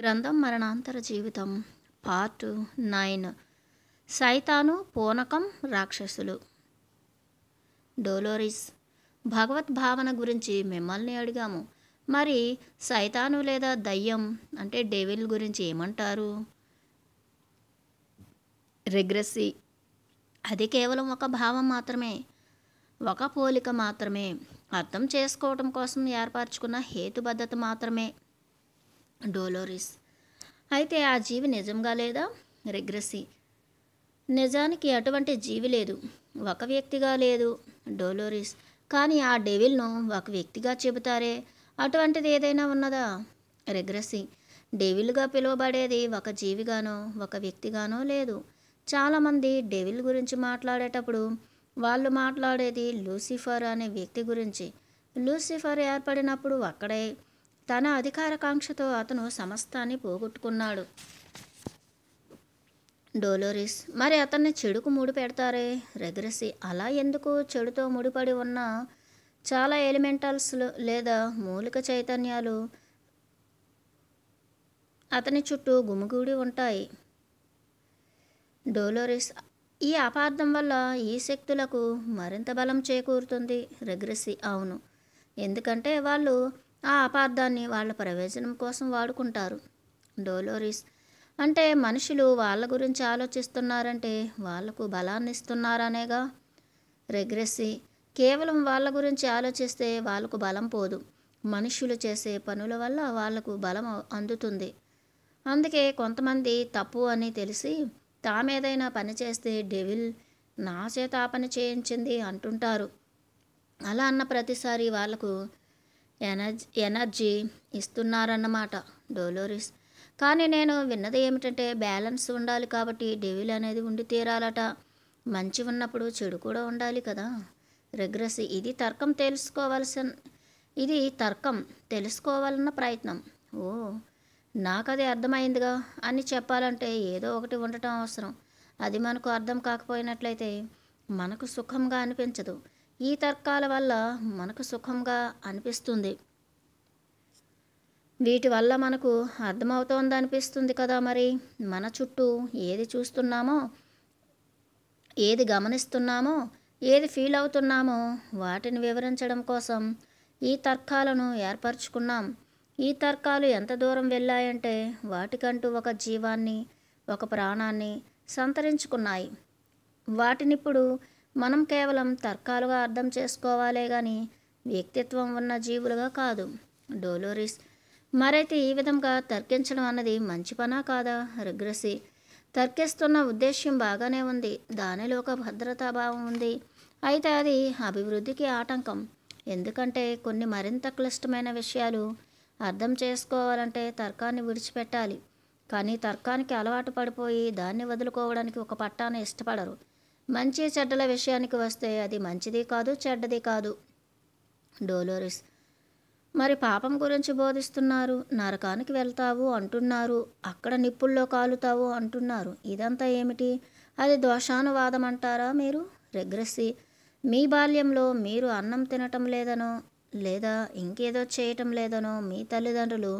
గ్రంథం మరణాంతర జీవితం part nine సైతాను పూనకం రాక్షసులు డోలోరిస్ భగవద్భావన గురించి మిమ్మల్ని అడిగాము మరి సైతాను లేదా దయ్యం అంటే డేవిల్ గురించి ఏమంటారు రెగ్రెసీ అది కేవలం ఒక భావం మాత్రమే ఒక పోలిక మాత్రమే అర్థం చేసుకోవటం కోసం ఏర్పరచుకున్న హేతుబద్ధత మాత్రమే డోలోరిస్ అయితే ఆ జీవి నిజంగా లేదా రిగ్రెసి నిజానికి అటువంటి జీవి లేదు ఒక వ్యక్తిగా లేదు డోలోరిస్ కానీ ఆ డెవిల్ను ఒక వ్యక్తిగా చెబుతారే అటువంటిది ఏదైనా ఉన్నదా రెగ్రెసి డెవిల్గా పిలువబడేది ఒక జీవిగానో ఒక వ్యక్తిగానో లేదు చాలామంది డెవిల్ గురించి మాట్లాడేటప్పుడు వాళ్ళు మాట్లాడేది లూసిఫర్ అనే వ్యక్తి గురించి లూసిఫర్ ఏర్పడినప్పుడు అక్కడే తన అధికారకాంక్షతో అతను సమస్తాన్ని పోగొట్టుకున్నాడు డోలోరిస్ మరి అతన్ని చెడుకు ముడి పెడతారే రెగ్రెసి అలా ఎందుకు చెడుతో ముడిపడి ఉన్న చాలా ఎలిమెంటల్స్ లేదా మూలిక చైతన్యాలు అతని చుట్టూ గుమిగూడి ఉంటాయి డోలోరిస్ ఈ అపార్థం వల్ల ఈ శక్తులకు మరింత బలం చేకూరుతుంది రెగ్రెసి అవును ఎందుకంటే వాళ్ళు ఆ అపార్థాన్ని వాళ్ళ ప్రయోజనం కోసం వాడుకుంటారు డోలోరీస్ అంటే మనుషులు వాళ్ళ గురించి ఆలోచిస్తున్నారంటే వాళ్లకు బలాన్ని ఇస్తున్నారనేగా రెగ్రెస్సి కేవలం వాళ్ళ గురించి ఆలోచిస్తే వాళ్ళకు బలం పోదు మనుషులు చేసే పనుల వల్ల వాళ్లకు బలం అందుతుంది అందుకే కొంతమంది తప్పు అని తెలిసి తామేదైనా పని చేస్తే డెవిల్ నా చేత ఆ పని చేయించింది అంటుంటారు అలా అన్న ప్రతిసారి వాళ్లకు ఎనర్జీ ఎనర్జీ ఇస్తున్నారన్నమాట డోలోరిస్ కానీ నేను విన్నది ఏమిటంటే బ్యాలెన్స్ ఉండాలి కాబట్టి డెవిల్ అనేది ఉండి తీరాలట మంచి ఉన్నప్పుడు చెడు కూడా ఉండాలి కదా రిగ్రెస్ ఇది తర్కం తెలుసుకోవాల్సిన ఇది తర్కం తెలుసుకోవాలన్న ప్రయత్నం ఓ నాకు అది అర్థమైందిగా అని చెప్పాలంటే ఏదో ఒకటి ఉండటం అవసరం అది మనకు అర్థం కాకపోయినట్లయితే మనకు సుఖంగా అనిపించదు ఈ తర్కాల వల్ల మనకు సుఖంగా అనిపిస్తుంది వీటి వల్ల మనకు అర్థమవుతోంది అనిపిస్తుంది కదా మరి మన చుట్టూ ఏది చూస్తున్నామో ఏది గమనిస్తున్నామో ఏది ఫీల్ అవుతున్నామో వాటిని వివరించడం కోసం ఈ తర్కాలను ఏర్పరచుకున్నాం ఈ తర్కాలు ఎంత దూరం వెళ్ళాయంటే వాటికంటూ ఒక జీవాన్ని ఒక ప్రాణాన్ని సంతరించుకున్నాయి వాటినిప్పుడు మనం కేవలం తర్కాలుగా అర్థం చేసుకోవాలే కానీ వ్యక్తిత్వం ఉన్న జీవులుగా కాదు డోలోరిస్ మరైతే ఈ విధంగా తర్కించడం అన్నది మంచి పనా కాదా రిగ్రెసి తర్కిస్తున్న ఉద్దేశ్యం బాగానే ఉంది దానిలో ఒక భద్రతాభావం ఉంది అయితే అది అభివృద్ధికి ఆటంకం ఎందుకంటే కొన్ని మరింత క్లిష్టమైన విషయాలు అర్థం చేసుకోవాలంటే తర్కాన్ని విడిచిపెట్టాలి కానీ తర్కానికి అలవాటు పడిపోయి దాన్ని వదులుకోవడానికి ఒక పట్టాన్ని ఇష్టపడరు మంచి చెడ్డల విషయానికి వస్తే అది మంచిది కాదు చెడ్డది కాదు డోలోరిస్ మరి పాపం గురించి బోధిస్తున్నారు నరకానికి వెళ్తావు అంటున్నారు అక్కడ నిప్పుల్లో కాలుతావు అంటున్నారు ఇదంతా ఏమిటి అది దోషానువాదం అంటారా మీరు రెగ్రెస్సి మీ బాల్యంలో మీరు అన్నం తినటం లేదనో లేదా ఇంకేదో చేయటం లేదనో మీ తల్లిదండ్రులు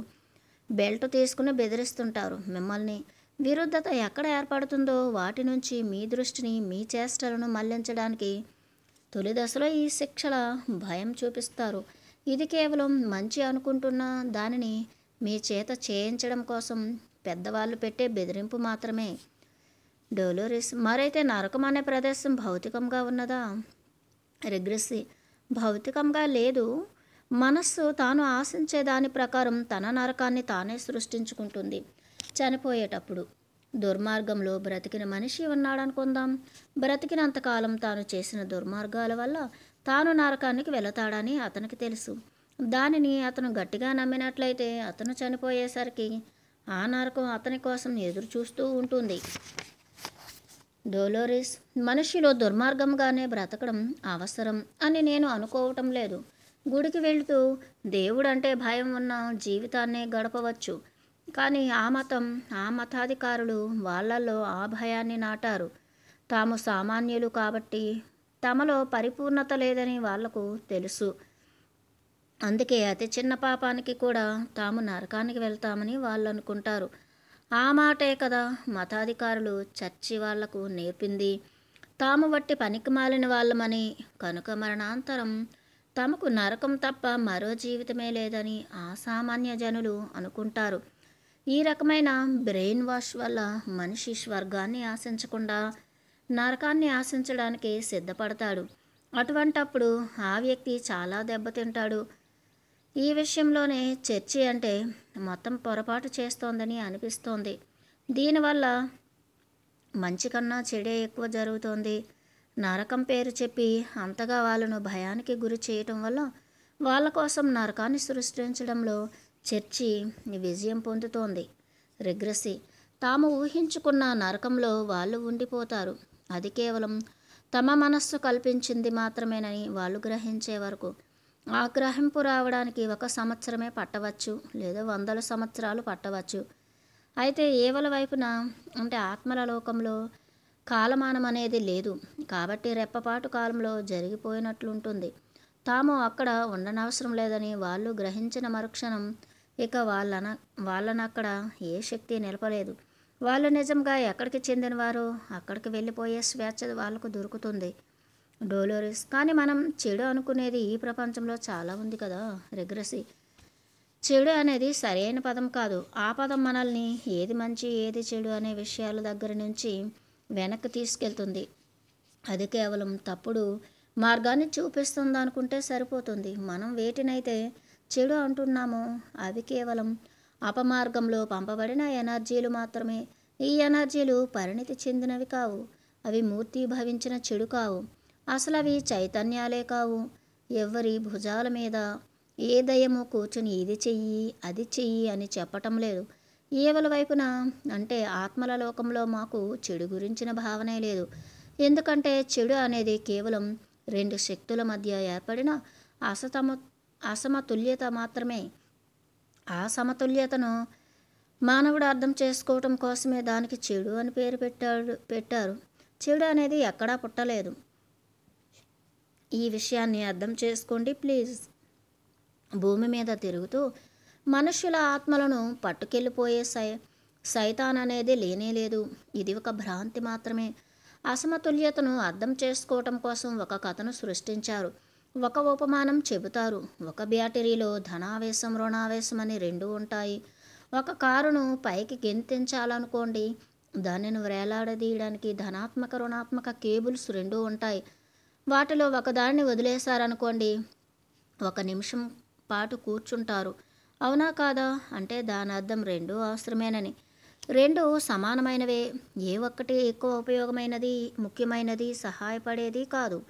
బెల్ట్ తీసుకుని బెదిరిస్తుంటారు మిమ్మల్ని విరుద్ధత ఎక్కడ ఏర్పడుతుందో వాటి నుంచి మీ దృష్టిని మీ చేష్టలను మళ్లించడానికి తొలి దశలో ఈ శిక్షల భయం చూపిస్తారు ఇది కేవలం మంచి అనుకుంటున్న దానిని మీ చేత చేయించడం కోసం పెద్దవాళ్ళు పెట్టే బెదిరింపు మాత్రమే డోలోరిస్ మరైతే నరకం అనే ప్రదేశం భౌతికంగా ఉన్నదా రిగ్రెస్సి భౌతికంగా లేదు మనస్సు తాను ఆశించే దాని ప్రకారం తన నరకాన్ని తానే సృష్టించుకుంటుంది చనిపోయేటప్పుడు దుర్మార్గంలో బ్రతికిన మనిషి ఉన్నాడనుకుందాం బ్రతికినంతకాలం తాను చేసిన దుర్మార్గాల వల్ల తాను నరకానికి వెళతాడని అతనికి తెలుసు దానిని అతను గట్టిగా నమ్మినట్లయితే అతను చనిపోయేసరికి ఆ నరకం అతని కోసం ఎదురు చూస్తూ ఉంటుంది డోలోరిస్ మనిషిలో దుర్మార్గంగానే బ్రతకడం అవసరం అని నేను అనుకోవటం లేదు గుడికి వెళుతూ దేవుడంటే భయం ఉన్న జీవితాన్నే గడపవచ్చు కానీ ఆ మతం ఆ మతాధికారులు వాళ్ళల్లో ఆ భయాన్ని నాటారు తాము సామాన్యులు కాబట్టి తమలో పరిపూర్ణత లేదని వాళ్లకు తెలుసు అందుకే అతి చిన్న పాపానికి కూడా తాము నరకానికి వెళ్తామని వాళ్ళు అనుకుంటారు ఆ మాటే కదా మతాధికారులు చర్చి వాళ్లకు నేర్పింది తాము వట్టి పనికి మాలిన వాళ్ళమని కనుక మరణాంతరం తమకు నరకం తప్ప మరో జీవితమే లేదని అసామాన్య జనులు అనుకుంటారు ఈ రకమైన బ్రెయిన్ వాష్ వల్ల మనిషి స్వర్గాన్ని ఆశించకుండా నరకాన్ని ఆశించడానికి సిద్ధపడతాడు అటువంటప్పుడు ఆ వ్యక్తి చాలా దెబ్బతింటాడు ఈ విషయంలోనే చర్చి అంటే మొత్తం పొరపాటు చేస్తోందని అనిపిస్తోంది దీనివల్ల మంచి కన్నా చెడే ఎక్కువ జరుగుతోంది నరకం పేరు చెప్పి అంతగా వాళ్ళను భయానికి గురి చేయటం వల్ల వాళ్ళ కోసం నరకాన్ని సృష్టించడంలో చర్చి విజయం పొందుతోంది రిగ్రసి తాము ఊహించుకున్న నరకంలో వాళ్ళు ఉండిపోతారు అది కేవలం తమ మనస్సు కల్పించింది మాత్రమేనని వాళ్ళు గ్రహించే వరకు ఆ గ్రహింపు రావడానికి ఒక సంవత్సరమే పట్టవచ్చు లేదా వందల సంవత్సరాలు పట్టవచ్చు అయితే ఏవల వైపున అంటే ఆత్మల లోకంలో కాలమానం అనేది లేదు కాబట్టి రెప్పపాటు కాలంలో జరిగిపోయినట్లుంటుంది తాము అక్కడ ఉండనవసరం లేదని వాళ్ళు గ్రహించిన మరుక్షణం ఇక వాళ్ళన అక్కడ ఏ శక్తి నిలపలేదు వాళ్ళు నిజంగా ఎక్కడికి చెందినవారు అక్కడికి వెళ్ళిపోయే స్వేచ్ఛ వాళ్ళకు దొరుకుతుంది డోలోరిస్ కానీ మనం చెడు అనుకునేది ఈ ప్రపంచంలో చాలా ఉంది కదా రిగ్రసి చెడు అనేది సరైన పదం కాదు ఆ పదం మనల్ని ఏది మంచి ఏది చెడు అనే విషయాల దగ్గర నుంచి వెనక్కి తీసుకెళ్తుంది అది కేవలం తప్పుడు మార్గాన్ని చూపిస్తుంది అనుకుంటే సరిపోతుంది మనం వేటినైతే చెడు అంటున్నామో అవి కేవలం అపమార్గంలో పంపబడిన ఎనర్జీలు మాత్రమే ఈ ఎనర్జీలు పరిణితి చెందినవి కావు అవి మూర్తి భవించిన చెడు కావు అసలు అవి చైతన్యాలే కావు ఎవరి భుజాల మీద ఏ దయము కూర్చుని ఇది చెయ్యి అది చెయ్యి అని చెప్పటం లేదు ఈవల వైపున అంటే ఆత్మల లోకంలో మాకు చెడు గురించిన భావనే లేదు ఎందుకంటే చెడు అనేది కేవలం రెండు శక్తుల మధ్య ఏర్పడిన అసతమ అసమతుల్యత మాత్రమే ఆ సమతుల్యతను మానవుడు అర్థం చేసుకోవటం కోసమే దానికి చెడు అని పేరు పెట్టాడు పెట్టారు చెడు అనేది ఎక్కడా పుట్టలేదు ఈ విషయాన్ని అర్థం చేసుకోండి ప్లీజ్ భూమి మీద తిరుగుతూ మనుషుల ఆత్మలను పట్టుకెళ్ళిపోయే సై సైతాన్ అనేది లేనేలేదు ఇది ఒక భ్రాంతి మాత్రమే అసమతుల్యతను అర్థం చేసుకోవటం కోసం ఒక కథను సృష్టించారు ఒక ఉపమానం చెబుతారు ఒక బ్యాటరీలో ధనావేశం రుణావేశం అని రెండు ఉంటాయి ఒక కారును పైకి గెంతించాలనుకోండి దానిని వేలాడదీయడానికి ధనాత్మక రుణాత్మక కేబుల్స్ రెండు ఉంటాయి వాటిలో ఒకదాన్ని వదిలేశారనుకోండి ఒక నిమిషం పాటు కూర్చుంటారు అవునా కాదా అంటే దాని అర్థం రెండు అవసరమేనని రెండు సమానమైనవే ఏ ఒక్కటి ఎక్కువ ఉపయోగమైనది ముఖ్యమైనది సహాయపడేది కాదు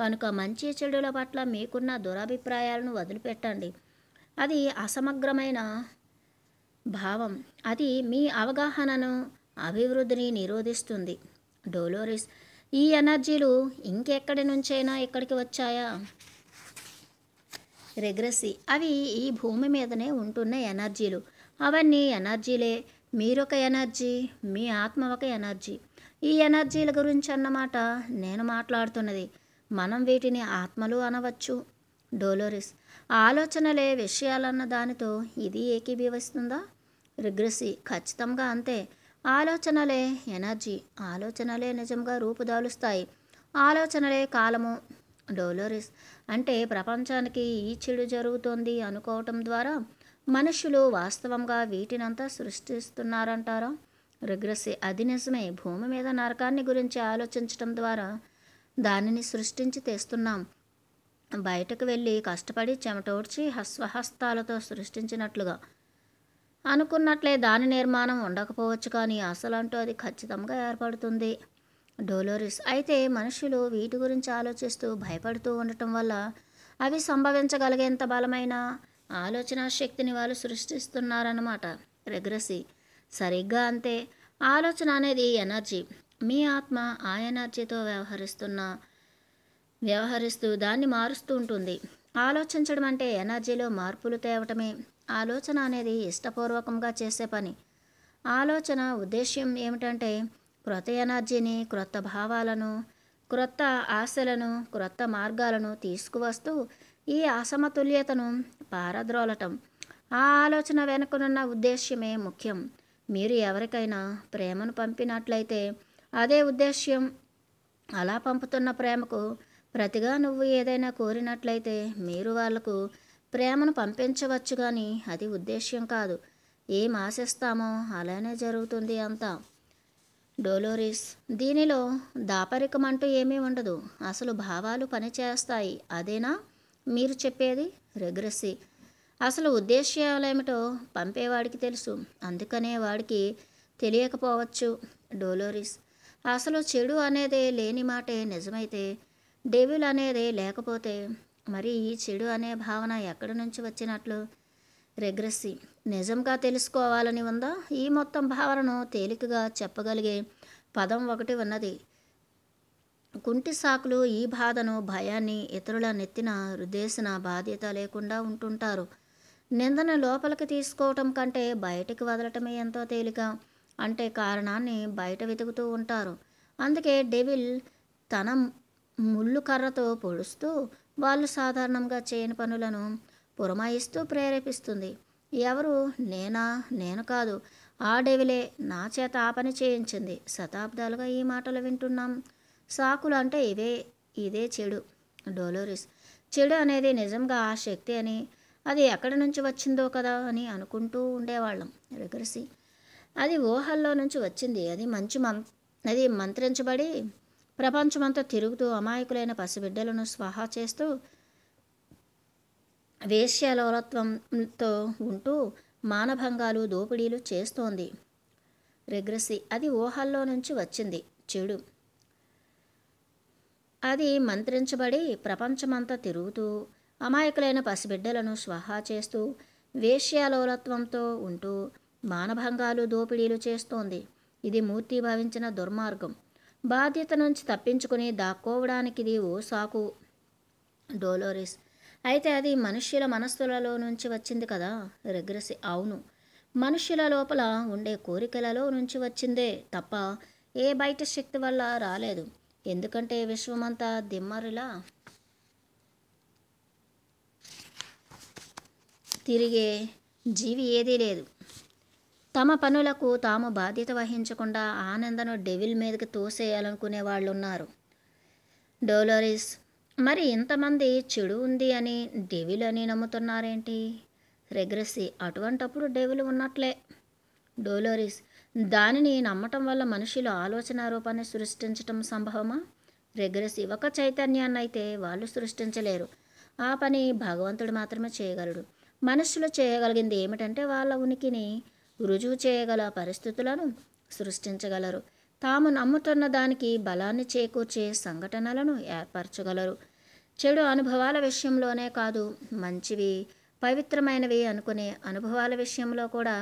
కనుక మంచి చెడుల పట్ల మీకున్న దురభిప్రాయాలను వదిలిపెట్టండి అది అసమగ్రమైన భావం అది మీ అవగాహనను అభివృద్ధిని నిరోధిస్తుంది డోలోరిస్ ఈ ఎనర్జీలు ఇంకెక్కడి నుంచైనా ఇక్కడికి వచ్చాయా రెగ్రెసి అవి ఈ భూమి మీదనే ఉంటున్న ఎనర్జీలు అవన్నీ ఎనర్జీలే మీరొక ఎనర్జీ మీ ఆత్మ ఒక ఎనర్జీ ఈ ఎనర్జీల గురించి అన్నమాట నేను మాట్లాడుతున్నది మనం వీటిని ఆత్మలు అనవచ్చు డోలోరిస్ ఆలోచనలే విషయాలన్న దానితో ఇది ఏకీభవిస్తుందా రిగ్రెసి ఖచ్చితంగా అంతే ఆలోచనలే ఎనర్జీ ఆలోచనలే నిజంగా రూపుదాలుస్తాయి ఆలోచనలే కాలము డోలోరిస్ అంటే ప్రపంచానికి ఈ చెడు జరుగుతోంది అనుకోవటం ద్వారా మనుషులు వాస్తవంగా వీటినంతా సృష్టిస్తున్నారంటారా రిగ్రెసి అది నిజమే భూమి మీద నరకాన్ని గురించి ఆలోచించటం ద్వారా దానిని సృష్టించి తెస్తున్నాం బయటకు వెళ్ళి కష్టపడి చెమటోడ్చి స్వహస్తాలతో సృష్టించినట్లుగా అనుకున్నట్లే దాని నిర్మాణం ఉండకపోవచ్చు కానీ అసలంటూ అది ఖచ్చితంగా ఏర్పడుతుంది డోలోరిస్ అయితే మనుషులు వీటి గురించి ఆలోచిస్తూ భయపడుతూ ఉండటం వల్ల అవి సంభవించగలిగేంత బలమైన ఆలోచన శక్తిని వాళ్ళు సృష్టిస్తున్నారన్నమాట రెగ్రసి సరిగ్గా అంతే ఆలోచన అనేది ఎనర్జీ మీ ఆత్మ ఆ ఎనర్జీతో వ్యవహరిస్తున్న వ్యవహరిస్తూ దాన్ని మారుస్తూ ఉంటుంది ఆలోచించడం అంటే ఎనర్జీలో మార్పులు తేవటమే ఆలోచన అనేది ఇష్టపూర్వకంగా చేసే పని ఆలోచన ఉద్దేశ్యం ఏమిటంటే క్రొత్త ఎనర్జీని క్రొత్త భావాలను క్రొత్త ఆశలను క్రొత్త మార్గాలను తీసుకువస్తూ ఈ అసమతుల్యతను పారద్రోలటం ఆ ఆలోచన వెనుకనున్న ఉద్దేశ్యమే ముఖ్యం మీరు ఎవరికైనా ప్రేమను పంపినట్లయితే అదే ఉద్దేశ్యం అలా పంపుతున్న ప్రేమకు ప్రతిగా నువ్వు ఏదైనా కోరినట్లయితే మీరు వాళ్లకు ప్రేమను పంపించవచ్చు కానీ అది ఉద్దేశ్యం కాదు ఏం ఆశిస్తామో అలానే జరుగుతుంది అంతా డోలోరిస్ దీనిలో దాపరికం అంటూ ఏమీ ఉండదు అసలు భావాలు పనిచేస్తాయి అదేనా మీరు చెప్పేది రెగ్రెసి అసలు ఉద్దేశ్యాలేమిటో పంపేవాడికి తెలుసు అందుకనే వాడికి తెలియకపోవచ్చు డోలోరిస్ అసలు చెడు అనేది లేని మాటే నిజమైతే డెవిల్ అనేది లేకపోతే మరి ఈ చెడు అనే భావన ఎక్కడి నుంచి వచ్చినట్లు రెగ్రెస్సి నిజంగా తెలుసుకోవాలని ఉందా ఈ మొత్తం భావనను తేలికగా చెప్పగలిగే పదం ఒకటి ఉన్నది కుంటి సాకులు ఈ బాధను భయాన్ని ఇతరుల నెత్తిన రుద్దేసిన బాధ్యత లేకుండా ఉంటుంటారు నిందను లోపలికి తీసుకోవటం కంటే బయటికి వదలటమే ఎంతో తేలిక అంటే కారణాన్ని బయట వెతుకుతూ ఉంటారు అందుకే డెవిల్ తన ముళ్ళు కర్రతో పొడుస్తూ వాళ్ళు సాధారణంగా చేయని పనులను పురమాయిస్తూ ప్రేరేపిస్తుంది ఎవరు నేనా నేను కాదు ఆ డెవిలే నా చేత ఆ పని చేయించింది శతాబ్దాలుగా ఈ మాటలు వింటున్నాం సాకులు అంటే ఇవే ఇదే చెడు డోలోరిస్ చెడు అనేది నిజంగా ఆ శక్తి అని అది ఎక్కడి నుంచి వచ్చిందో కదా అని అనుకుంటూ ఉండేవాళ్ళం రిగర్సి అది ఊహల్లో నుంచి వచ్చింది అది మంచు మం అది మంత్రించబడి ప్రపంచమంతా తిరుగుతూ అమాయకులైన పసిబిడ్డలను స్వాహా చేస్తూ వేశ్యాలోలత్వంతో ఉంటూ మానభంగాలు దోపిడీలు చేస్తోంది రెగ్రెసి అది ఊహల్లో నుంచి వచ్చింది చెడు అది మంత్రించబడి ప్రపంచమంతా తిరుగుతూ అమాయకులైన పసిబిడ్డలను స్వహా చేస్తూ వేశ్యాలోలత్వంతో ఉంటూ మానభంగాలు దోపిడీలు చేస్తోంది ఇది మూర్తి భావించిన దుర్మార్గం బాధ్యత నుంచి తప్పించుకుని దాక్కోవడానికి ఇది ఓ సాకు డోలోరిస్ అయితే అది మనుష్యుల మనస్సులలో నుంచి వచ్చింది కదా రెగ్రెసి అవును మనుష్యుల లోపల ఉండే కోరికలలో నుంచి వచ్చిందే తప్ప ఏ బయట శక్తి వల్ల రాలేదు ఎందుకంటే విశ్వమంతా దిమ్మరిలా తిరిగే జీవి ఏదీ లేదు తమ పనులకు తాము బాధ్యత వహించకుండా ఆనందను డెవిల్ మీదకి తోసేయాలనుకునే వాళ్ళు ఉన్నారు డోలోరిస్ మరి ఇంతమంది చెడు ఉంది అని డెవిల్ అని నమ్ముతున్నారేంటి రెగ్రెసి అటువంటప్పుడు డెవిల్ ఉన్నట్లే డోలోరిస్ దానిని నమ్మటం వల్ల మనుషులు ఆలోచన రూపాన్ని సృష్టించటం సంభవమా రెగ్రెసి ఒక చైతన్యాన్ని అయితే వాళ్ళు సృష్టించలేరు ఆ పని భగవంతుడు మాత్రమే చేయగలడు మనుషులు చేయగలిగింది ఏమిటంటే వాళ్ళ ఉనికిని రుజువు చేయగల పరిస్థితులను సృష్టించగలరు తాము నమ్ముతున్న దానికి బలాన్ని చేకూర్చే సంఘటనలను ఏర్పరచగలరు చెడు అనుభవాల విషయంలోనే కాదు మంచివి పవిత్రమైనవి అనుకునే అనుభవాల విషయంలో కూడా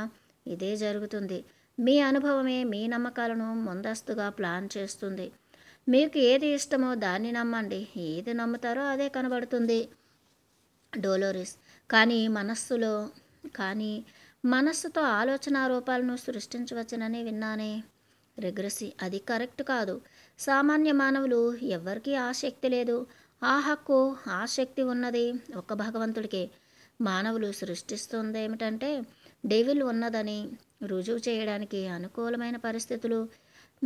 ఇదే జరుగుతుంది మీ అనుభవమే మీ నమ్మకాలను ముందస్తుగా ప్లాన్ చేస్తుంది మీకు ఏది ఇష్టమో దాన్ని నమ్మండి ఏది నమ్ముతారో అదే కనబడుతుంది డోలోరిస్ కానీ మనస్సులో కానీ మనస్సుతో ఆలోచన రూపాలను సృష్టించవచ్చునని విన్నానే రిగ్రెసి అది కరెక్ట్ కాదు సామాన్య మానవులు ఎవ్వరికీ ఆసక్తి లేదు ఆ హక్కు ఆసక్తి ఉన్నది ఒక భగవంతుడికే మానవులు సృష్టిస్తుంది ఏమిటంటే డెవిల్ ఉన్నదని రుజువు చేయడానికి అనుకూలమైన పరిస్థితులు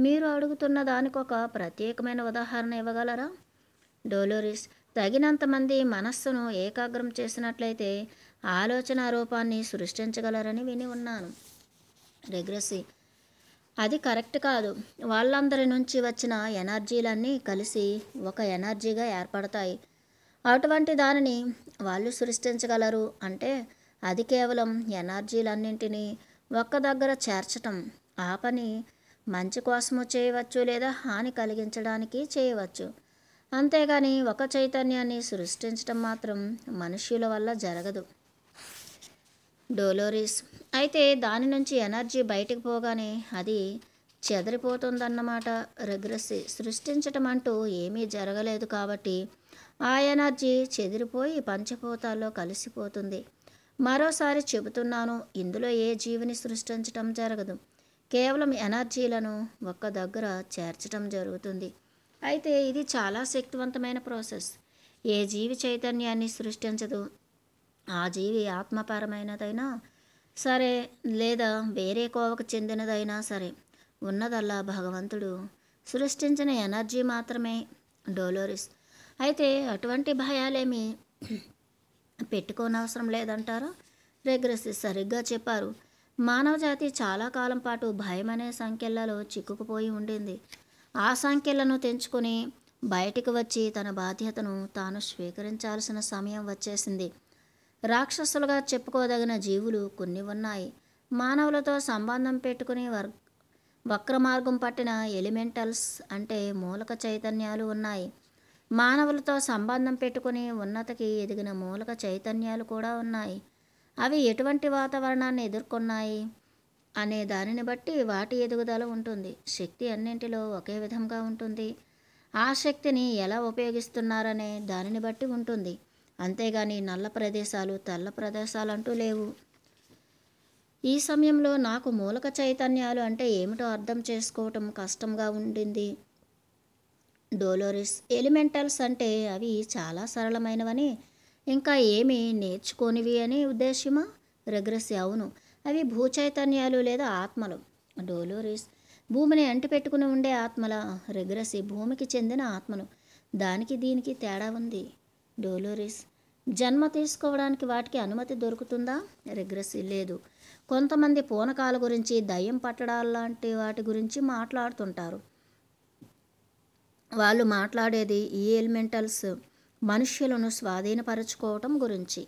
మీరు అడుగుతున్న దానికొక ప్రత్యేకమైన ఉదాహరణ ఇవ్వగలరా డోలోరిస్ తగినంతమంది మనస్సును ఏకాగ్రం చేసినట్లయితే ఆలోచన రూపాన్ని సృష్టించగలరని విని ఉన్నాను రెగ్రెసి అది కరెక్ట్ కాదు వాళ్ళందరి నుంచి వచ్చిన ఎనర్జీలన్నీ కలిసి ఒక ఎనర్జీగా ఏర్పడతాయి అటువంటి దానిని వాళ్ళు సృష్టించగలరు అంటే అది కేవలం ఎనర్జీలన్నింటినీ ఒక్క దగ్గర చేర్చటం ఆ పని మంచి కోసము చేయవచ్చు లేదా హాని కలిగించడానికి చేయవచ్చు అంతేగాని ఒక చైతన్యాన్ని సృష్టించటం మాత్రం మనుష్యుల వల్ల జరగదు డోలోరిస్ అయితే దాని నుంచి ఎనర్జీ బయటకు పోగానే అది చెదిరిపోతుందన్నమాట రిగ్రెసి సృష్టించటం అంటూ ఏమీ జరగలేదు కాబట్టి ఆ ఎనర్జీ చెదిరిపోయి పంచభూతాల్లో కలిసిపోతుంది మరోసారి చెబుతున్నాను ఇందులో ఏ జీవిని సృష్టించటం జరగదు కేవలం ఎనర్జీలను ఒక్క దగ్గర చేర్చటం జరుగుతుంది అయితే ఇది చాలా శక్తివంతమైన ప్రాసెస్ ఏ జీవి చైతన్యాన్ని సృష్టించదు ఆ జీవి ఆత్మపరమైనదైనా సరే లేదా వేరే కోవకు చెందినదైనా సరే ఉన్నదల్లా భగవంతుడు సృష్టించిన ఎనర్జీ మాత్రమే డోలోరిస్ అయితే అటువంటి భయాలేమి పెట్టుకోనవసరం లేదంటారా రెగ్రెసి సరిగ్గా చెప్పారు మానవజాతి చాలా కాలం పాటు భయం అనే సంఖ్యలలో చిక్కుకుపోయి ఉండింది ఆ సంఖ్యలను తెంచుకొని బయటికి వచ్చి తన బాధ్యతను తాను స్వీకరించాల్సిన సమయం వచ్చేసింది రాక్షసులుగా చెప్పుకోదగిన జీవులు కొన్ని ఉన్నాయి మానవులతో సంబంధం పెట్టుకుని వర్ వక్రమార్గం పట్టిన ఎలిమెంటల్స్ అంటే మూలక చైతన్యాలు ఉన్నాయి మానవులతో సంబంధం పెట్టుకుని ఉన్నతకి ఎదిగిన మూలక చైతన్యాలు కూడా ఉన్నాయి అవి ఎటువంటి వాతావరణాన్ని ఎదుర్కొన్నాయి అనే దానిని బట్టి వాటి ఎదుగుదల ఉంటుంది శక్తి అన్నింటిలో ఒకే విధంగా ఉంటుంది ఆ శక్తిని ఎలా ఉపయోగిస్తున్నారనే దానిని బట్టి ఉంటుంది అంతేగాని నల్ల ప్రదేశాలు తెల్ల ప్రదేశాలు అంటూ లేవు ఈ సమయంలో నాకు మూలక చైతన్యాలు అంటే ఏమిటో అర్థం చేసుకోవటం కష్టంగా ఉండింది డోలోరిస్ ఎలిమెంటల్స్ అంటే అవి చాలా సరళమైనవని ఇంకా ఏమి నేర్చుకోనివి అని ఉద్దేశ్యమా రెగ్రెసి అవును అవి భూచైతన్యాలు లేదా ఆత్మలు డోలోరిస్ భూమిని అంటిపెట్టుకుని ఉండే ఆత్మల రెగ్రసి భూమికి చెందిన ఆత్మలు దానికి దీనికి తేడా ఉంది డోలోరిస్ జన్మ తీసుకోవడానికి వాటికి అనుమతి దొరుకుతుందా రిగ్రెసి లేదు కొంతమంది పూనకాల గురించి దయ్యం పట్టడాలు లాంటి వాటి గురించి మాట్లాడుతుంటారు వాళ్ళు మాట్లాడేది ఈ ఎలిమెంటల్స్ మనుష్యులను స్వాధీనపరచుకోవటం గురించి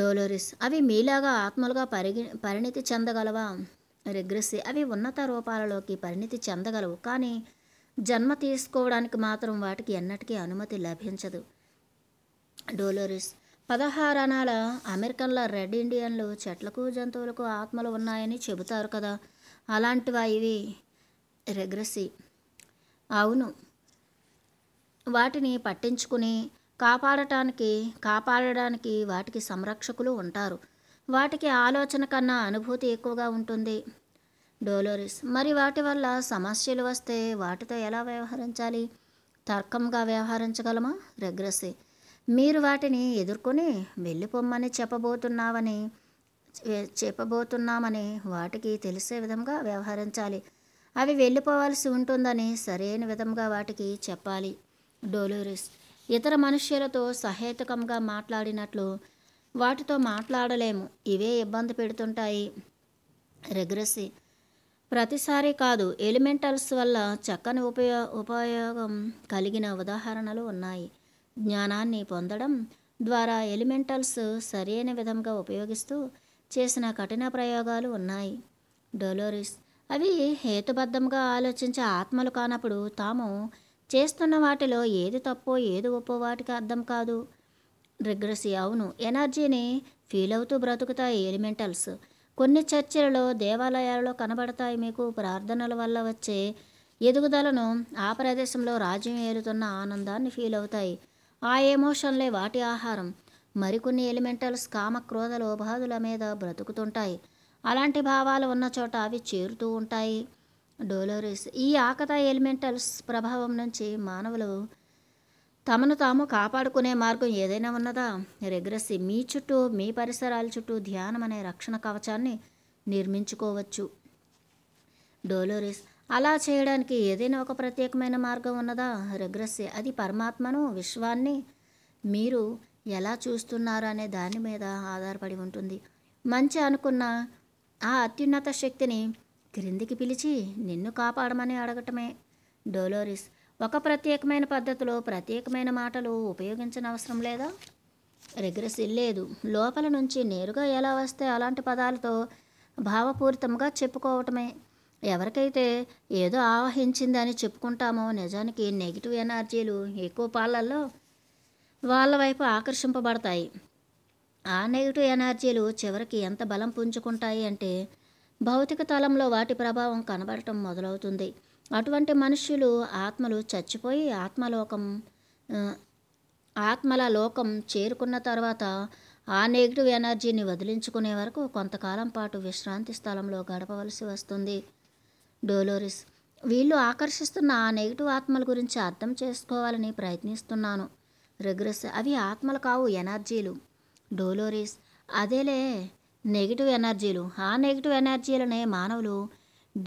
డోలోరిస్ అవి మీలాగా ఆత్మలుగా పరిగి పరిణితి చెందగలవా రిగ్రెసి అవి ఉన్నత రూపాలలోకి పరిణితి చెందగలవు కానీ జన్మ తీసుకోవడానికి మాత్రం వాటికి ఎన్నటికీ అనుమతి లభించదు డోలోరిస్ పదహారణాల అమెరికన్ల రెడ్ ఇండియన్లు చెట్లకు జంతువులకు ఆత్మలు ఉన్నాయని చెబుతారు కదా అలాంటివా ఇవి రెగ్రెసి అవును వాటిని పట్టించుకుని కాపాడటానికి కాపాడడానికి వాటికి సంరక్షకులు ఉంటారు వాటికి ఆలోచన కన్నా అనుభూతి ఎక్కువగా ఉంటుంది డోలోరిస్ మరి వాటి వల్ల సమస్యలు వస్తే వాటితో ఎలా వ్యవహరించాలి తర్కంగా వ్యవహరించగలమా రెగ్రెసి మీరు వాటిని ఎదుర్కొని వెళ్ళిపోమ్మని చెప్పబోతున్నామని చెప్పబోతున్నామని వాటికి తెలిసే విధంగా వ్యవహరించాలి అవి వెళ్ళిపోవాల్సి ఉంటుందని సరైన విధంగా వాటికి చెప్పాలి డోలోరిస్ ఇతర మనుష్యులతో సహేతుకంగా మాట్లాడినట్లు వాటితో మాట్లాడలేము ఇవే ఇబ్బంది పెడుతుంటాయి రెగ్రెసి ప్రతిసారి కాదు ఎలిమెంటల్స్ వల్ల చక్కని ఉపయో ఉపయోగం కలిగిన ఉదాహరణలు ఉన్నాయి జ్ఞానాన్ని పొందడం ద్వారా ఎలిమెంటల్స్ సరైన విధంగా ఉపయోగిస్తూ చేసిన కఠిన ప్రయోగాలు ఉన్నాయి డొలోరిస్ అవి హేతుబద్ధంగా ఆలోచించే ఆత్మలు కానప్పుడు తాము చేస్తున్న వాటిలో ఏది తప్పో ఏది ఒప్పో వాటికి అర్థం కాదు రిగ్రెసి అవును ఎనర్జీని ఫీల్ అవుతూ బ్రతుకుతాయి ఎలిమెంటల్స్ కొన్ని చర్చలలో దేవాలయాలలో కనబడతాయి మీకు ప్రార్థనల వల్ల వచ్చే ఎదుగుదలను ఆ ప్రదేశంలో రాజ్యం ఏలుతున్న ఆనందాన్ని ఫీల్ అవుతాయి ఆ ఎమోషన్లే వాటి ఆహారం మరికొన్ని ఎలిమెంటల్స్ కామ క్రోధ లోభాదుల మీద బ్రతుకుతుంటాయి అలాంటి భావాలు ఉన్న చోట అవి చేరుతూ ఉంటాయి డోలోరిస్ ఈ ఆకత ఎలిమెంటల్స్ ప్రభావం నుంచి మానవులు తమను తాము కాపాడుకునే మార్గం ఏదైనా ఉన్నదా రెగ్రెసి మీ చుట్టూ మీ పరిసరాల చుట్టూ ధ్యానం అనే రక్షణ కవచాన్ని నిర్మించుకోవచ్చు డోలోరిస్ అలా చేయడానికి ఏదైనా ఒక ప్రత్యేకమైన మార్గం ఉన్నదా రిగ్రెస్సే అది పరమాత్మను విశ్వాన్ని మీరు ఎలా చూస్తున్నారు అనే దాని మీద ఆధారపడి ఉంటుంది మంచి అనుకున్న ఆ అత్యున్నత శక్తిని క్రిందికి పిలిచి నిన్ను కాపాడమని అడగటమే డోలోరిస్ ఒక ప్రత్యేకమైన పద్ధతిలో ప్రత్యేకమైన మాటలు ఉపయోగించనవసరం లేదా రిగ్రెస్ లేదు లోపల నుంచి నేరుగా ఎలా వస్తే అలాంటి పదాలతో భావపూరితంగా చెప్పుకోవటమే ఎవరికైతే ఏదో ఆవహించిందని చెప్పుకుంటామో నిజానికి నెగిటివ్ ఎనర్జీలు ఎక్కువ పాలల్లో వాళ్ళ వైపు ఆకర్షింపబడతాయి ఆ నెగిటివ్ ఎనర్జీలు చివరికి ఎంత బలం పుంజుకుంటాయి అంటే భౌతిక తలంలో వాటి ప్రభావం కనబడటం మొదలవుతుంది అటువంటి మనుష్యులు ఆత్మలు చచ్చిపోయి ఆత్మలోకం ఆత్మల లోకం చేరుకున్న తర్వాత ఆ నెగిటివ్ ఎనర్జీని వదిలించుకునే వరకు కొంతకాలం పాటు విశ్రాంతి స్థలంలో గడపవలసి వస్తుంది డోలోరిస్ వీళ్ళు ఆకర్షిస్తున్న ఆ నెగిటివ్ ఆత్మల గురించి అర్థం చేసుకోవాలని ప్రయత్నిస్తున్నాను రిగ్రెస్ అవి ఆత్మలు కావు ఎనర్జీలు డోలోరిస్ అదేలే నెగిటివ్ ఎనర్జీలు ఆ నెగిటివ్ ఎనర్జీలనే మానవులు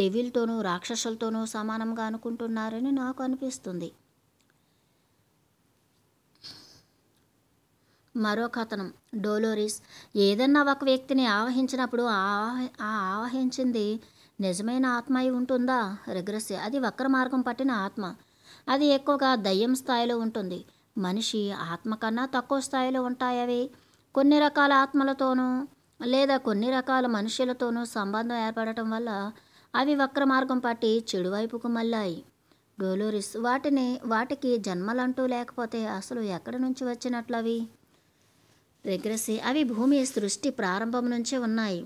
డెవిల్తోనూ రాక్షసులతోనూ సమానంగా అనుకుంటున్నారని నాకు అనిపిస్తుంది మరో కథనం డోలోరిస్ ఏదన్నా ఒక వ్యక్తిని ఆవహించినప్పుడు ఆ ఆవహించింది నిజమైన ఆత్మ అయి ఉంటుందా రిగ్రెస్ అది వక్ర మార్గం పట్టిన ఆత్మ అది ఎక్కువగా దయ్యం స్థాయిలో ఉంటుంది మనిషి ఆత్మ కన్నా తక్కువ స్థాయిలో ఉంటాయవి కొన్ని రకాల ఆత్మలతోనూ లేదా కొన్ని రకాల మనుషులతోనూ సంబంధం ఏర్పడటం వల్ల అవి వక్ర మార్గం పట్టి చెడువైపుకు మళ్ళాయి డోలోరిస్ వాటిని వాటికి జన్మలంటూ లేకపోతే అసలు ఎక్కడి నుంచి వచ్చినట్లవి రెగ్రెసి అవి భూమి సృష్టి ప్రారంభం నుంచే ఉన్నాయి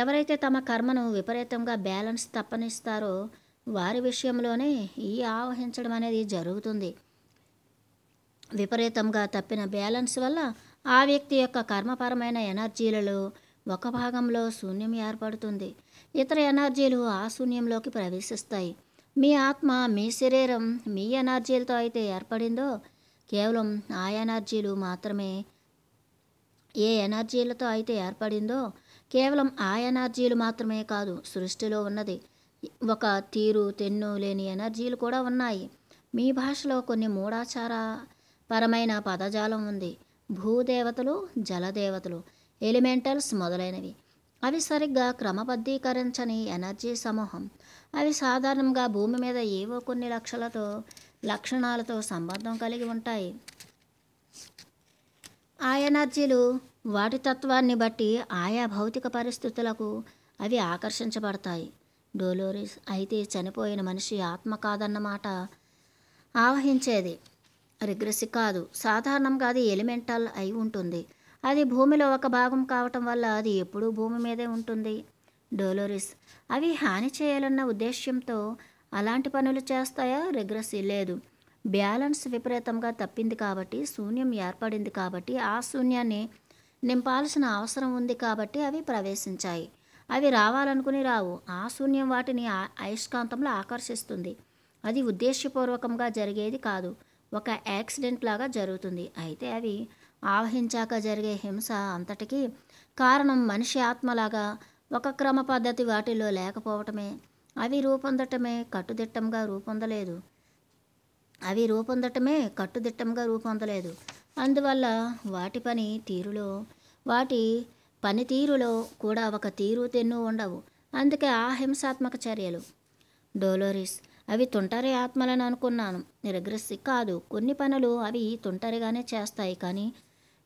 ఎవరైతే తమ కర్మను విపరీతంగా బ్యాలెన్స్ తప్పనిస్తారో వారి విషయంలోనే ఈ ఆవహించడం అనేది జరుగుతుంది విపరీతంగా తప్పిన బ్యాలెన్స్ వల్ల ఆ వ్యక్తి యొక్క కర్మపరమైన ఎనర్జీలలో ఒక భాగంలో శూన్యం ఏర్పడుతుంది ఇతర ఎనర్జీలు ఆ శూన్యంలోకి ప్రవేశిస్తాయి మీ ఆత్మ మీ శరీరం మీ ఎనర్జీలతో అయితే ఏర్పడిందో కేవలం ఆ ఎనర్జీలు మాత్రమే ఏ ఎనర్జీలతో అయితే ఏర్పడిందో కేవలం ఆ ఎనర్జీలు మాత్రమే కాదు సృష్టిలో ఉన్నది ఒక తీరు తెన్ను లేని ఎనర్జీలు కూడా ఉన్నాయి మీ భాషలో కొన్ని మూడాచార పరమైన పదజాలం ఉంది భూదేవతలు జలదేవతలు ఎలిమెంటల్స్ మొదలైనవి అవి సరిగ్గా క్రమబద్ధీకరించని ఎనర్జీ సమూహం అవి సాధారణంగా భూమి మీద ఏవో కొన్ని లక్షలతో లక్షణాలతో సంబంధం కలిగి ఉంటాయి ఆ ఎనర్జీలు వాటి తత్వాన్ని బట్టి ఆయా భౌతిక పరిస్థితులకు అవి ఆకర్షించబడతాయి డోలోరిస్ అయితే చనిపోయిన మనిషి ఆత్మ కాదన్నమాట ఆవహించేది రిగ్రెసి కాదు సాధారణంగా అది ఎలిమెంటల్ అయి ఉంటుంది అది భూమిలో ఒక భాగం కావటం వల్ల అది ఎప్పుడూ భూమి మీదే ఉంటుంది డోలోరిస్ అవి హాని చేయాలన్న ఉద్దేశ్యంతో అలాంటి పనులు చేస్తాయా రిగ్రెసి లేదు బ్యాలెన్స్ విపరీతంగా తప్పింది కాబట్టి శూన్యం ఏర్పడింది కాబట్టి ఆ శూన్యాన్ని నింపాల్సిన అవసరం ఉంది కాబట్టి అవి ప్రవేశించాయి అవి రావాలనుకుని రావు ఆ శూన్యం వాటిని అయస్కాంతంలో ఆకర్షిస్తుంది అది ఉద్దేశపూర్వకంగా జరిగేది కాదు ఒక యాక్సిడెంట్ లాగా జరుగుతుంది అయితే అవి ఆవహించాక జరిగే హింస అంతటికీ కారణం మనిషి ఆత్మలాగా ఒక క్రమ పద్ధతి వాటిల్లో లేకపోవటమే అవి రూపొందటమే కట్టుదిట్టంగా రూపొందలేదు అవి రూపొందటమే కట్టుదిట్టంగా రూపొందలేదు అందువల్ల వాటి పని తీరులో వాటి పనితీరులో కూడా ఒక తీరు తెన్ను ఉండవు అందుకే ఆ హింసాత్మక చర్యలు డోలోరిస్ అవి తుంటరి ఆత్మలను అనుకున్నాను నిరగ్రస్తి కాదు కొన్ని పనులు అవి తుంటరిగానే చేస్తాయి కానీ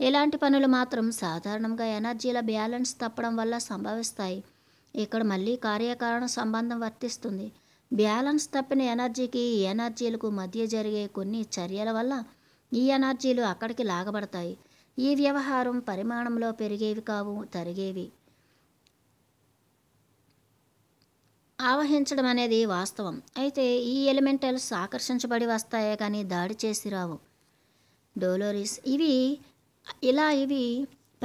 ఇలాంటి పనులు మాత్రం సాధారణంగా ఎనర్జీల బ్యాలెన్స్ తప్పడం వల్ల సంభవిస్తాయి ఇక్కడ మళ్ళీ కార్యకారణ సంబంధం వర్తిస్తుంది బ్యాలెన్స్ తప్పిన ఎనర్జీకి ఎనర్జీలకు మధ్య జరిగే కొన్ని చర్యల వల్ల ఈ ఎనర్జీలు అక్కడికి లాగబడతాయి ఈ వ్యవహారం పరిమాణంలో పెరిగేవి కావు తరిగేవి ఆవహించడం అనేది వాస్తవం అయితే ఈ ఎలిమెంటల్స్ ఆకర్షించబడి వస్తాయే కానీ దాడి చేసి రావు డోలోరిస్ ఇవి ఇలా ఇవి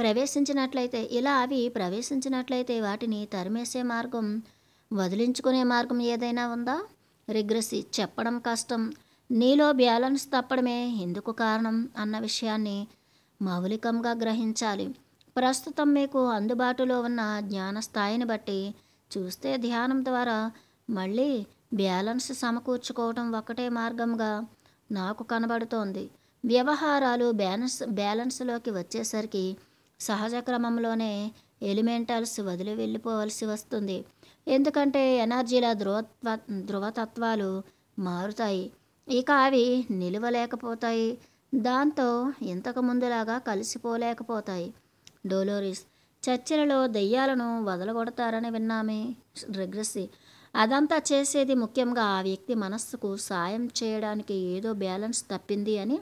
ప్రవేశించినట్లయితే ఇలా అవి ప్రవేశించినట్లయితే వాటిని తరిమేసే మార్గం వదిలించుకునే మార్గం ఏదైనా ఉందా రిగ్రెసి చెప్పడం కష్టం నీలో బ్యాలెన్స్ తప్పడమే ఎందుకు కారణం అన్న విషయాన్ని మౌలికంగా గ్రహించాలి ప్రస్తుతం మీకు అందుబాటులో ఉన్న జ్ఞాన స్థాయిని బట్టి చూస్తే ధ్యానం ద్వారా మళ్ళీ బ్యాలెన్స్ సమకూర్చుకోవటం ఒకటే మార్గంగా నాకు కనబడుతోంది వ్యవహారాలు బ్యాలెన్స్ బ్యాలెన్స్లోకి వచ్చేసరికి సహజ క్రమంలోనే ఎలిమెంటల్స్ వదిలి వెళ్ళిపోవలసి వస్తుంది ఎందుకంటే ఎనర్జీల ధృవత్వ ధృవతత్వాలు మారుతాయి ఇక అవి నిలవలేకపోతాయి దాంతో ఇంతకుముందులాగా కలిసిపోలేకపోతాయి డోలోరిస్ చర్చలలో దెయ్యాలను వదలగొడతారని విన్నామే రిగ్రెస్సి అదంతా చేసేది ముఖ్యంగా ఆ వ్యక్తి మనస్సుకు సాయం చేయడానికి ఏదో బ్యాలెన్స్ తప్పింది అని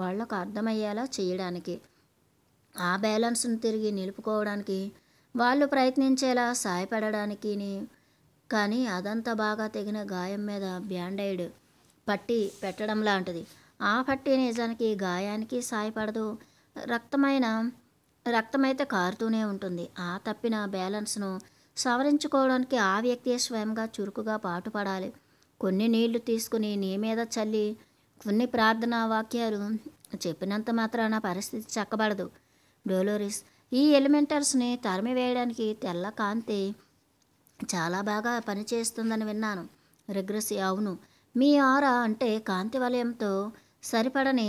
వాళ్లకు అర్థమయ్యేలా చేయడానికి ఆ బ్యాలెన్స్ను తిరిగి నిలుపుకోవడానికి వాళ్ళు ప్రయత్నించేలా సాయపడడానికి కానీ అదంతా బాగా తెగిన గాయం మీద బ్యాండైడ్ పట్టి పెట్టడం లాంటిది ఆ పట్టి నిజానికి గాయానికి సాయపడదు రక్తమైన రక్తమైతే కారుతూనే ఉంటుంది ఆ తప్పిన బ్యాలెన్స్ను సవరించుకోవడానికి ఆ వ్యక్తి స్వయంగా చురుకుగా పాటుపడాలి కొన్ని నీళ్లు తీసుకుని నీ మీద చల్లి కొన్ని ప్రార్థనా వాక్యాలు చెప్పినంత మాత్రాన పరిస్థితి చక్కబడదు డోలోరిస్ ఈ ఎలిమెంటర్స్ని తరిమివేయడానికి తెల్ల కాంతి చాలా బాగా పనిచేస్తుందని విన్నాను రిగ్రెసి అవును మీ ఆరా అంటే కాంతి వలయంతో సరిపడని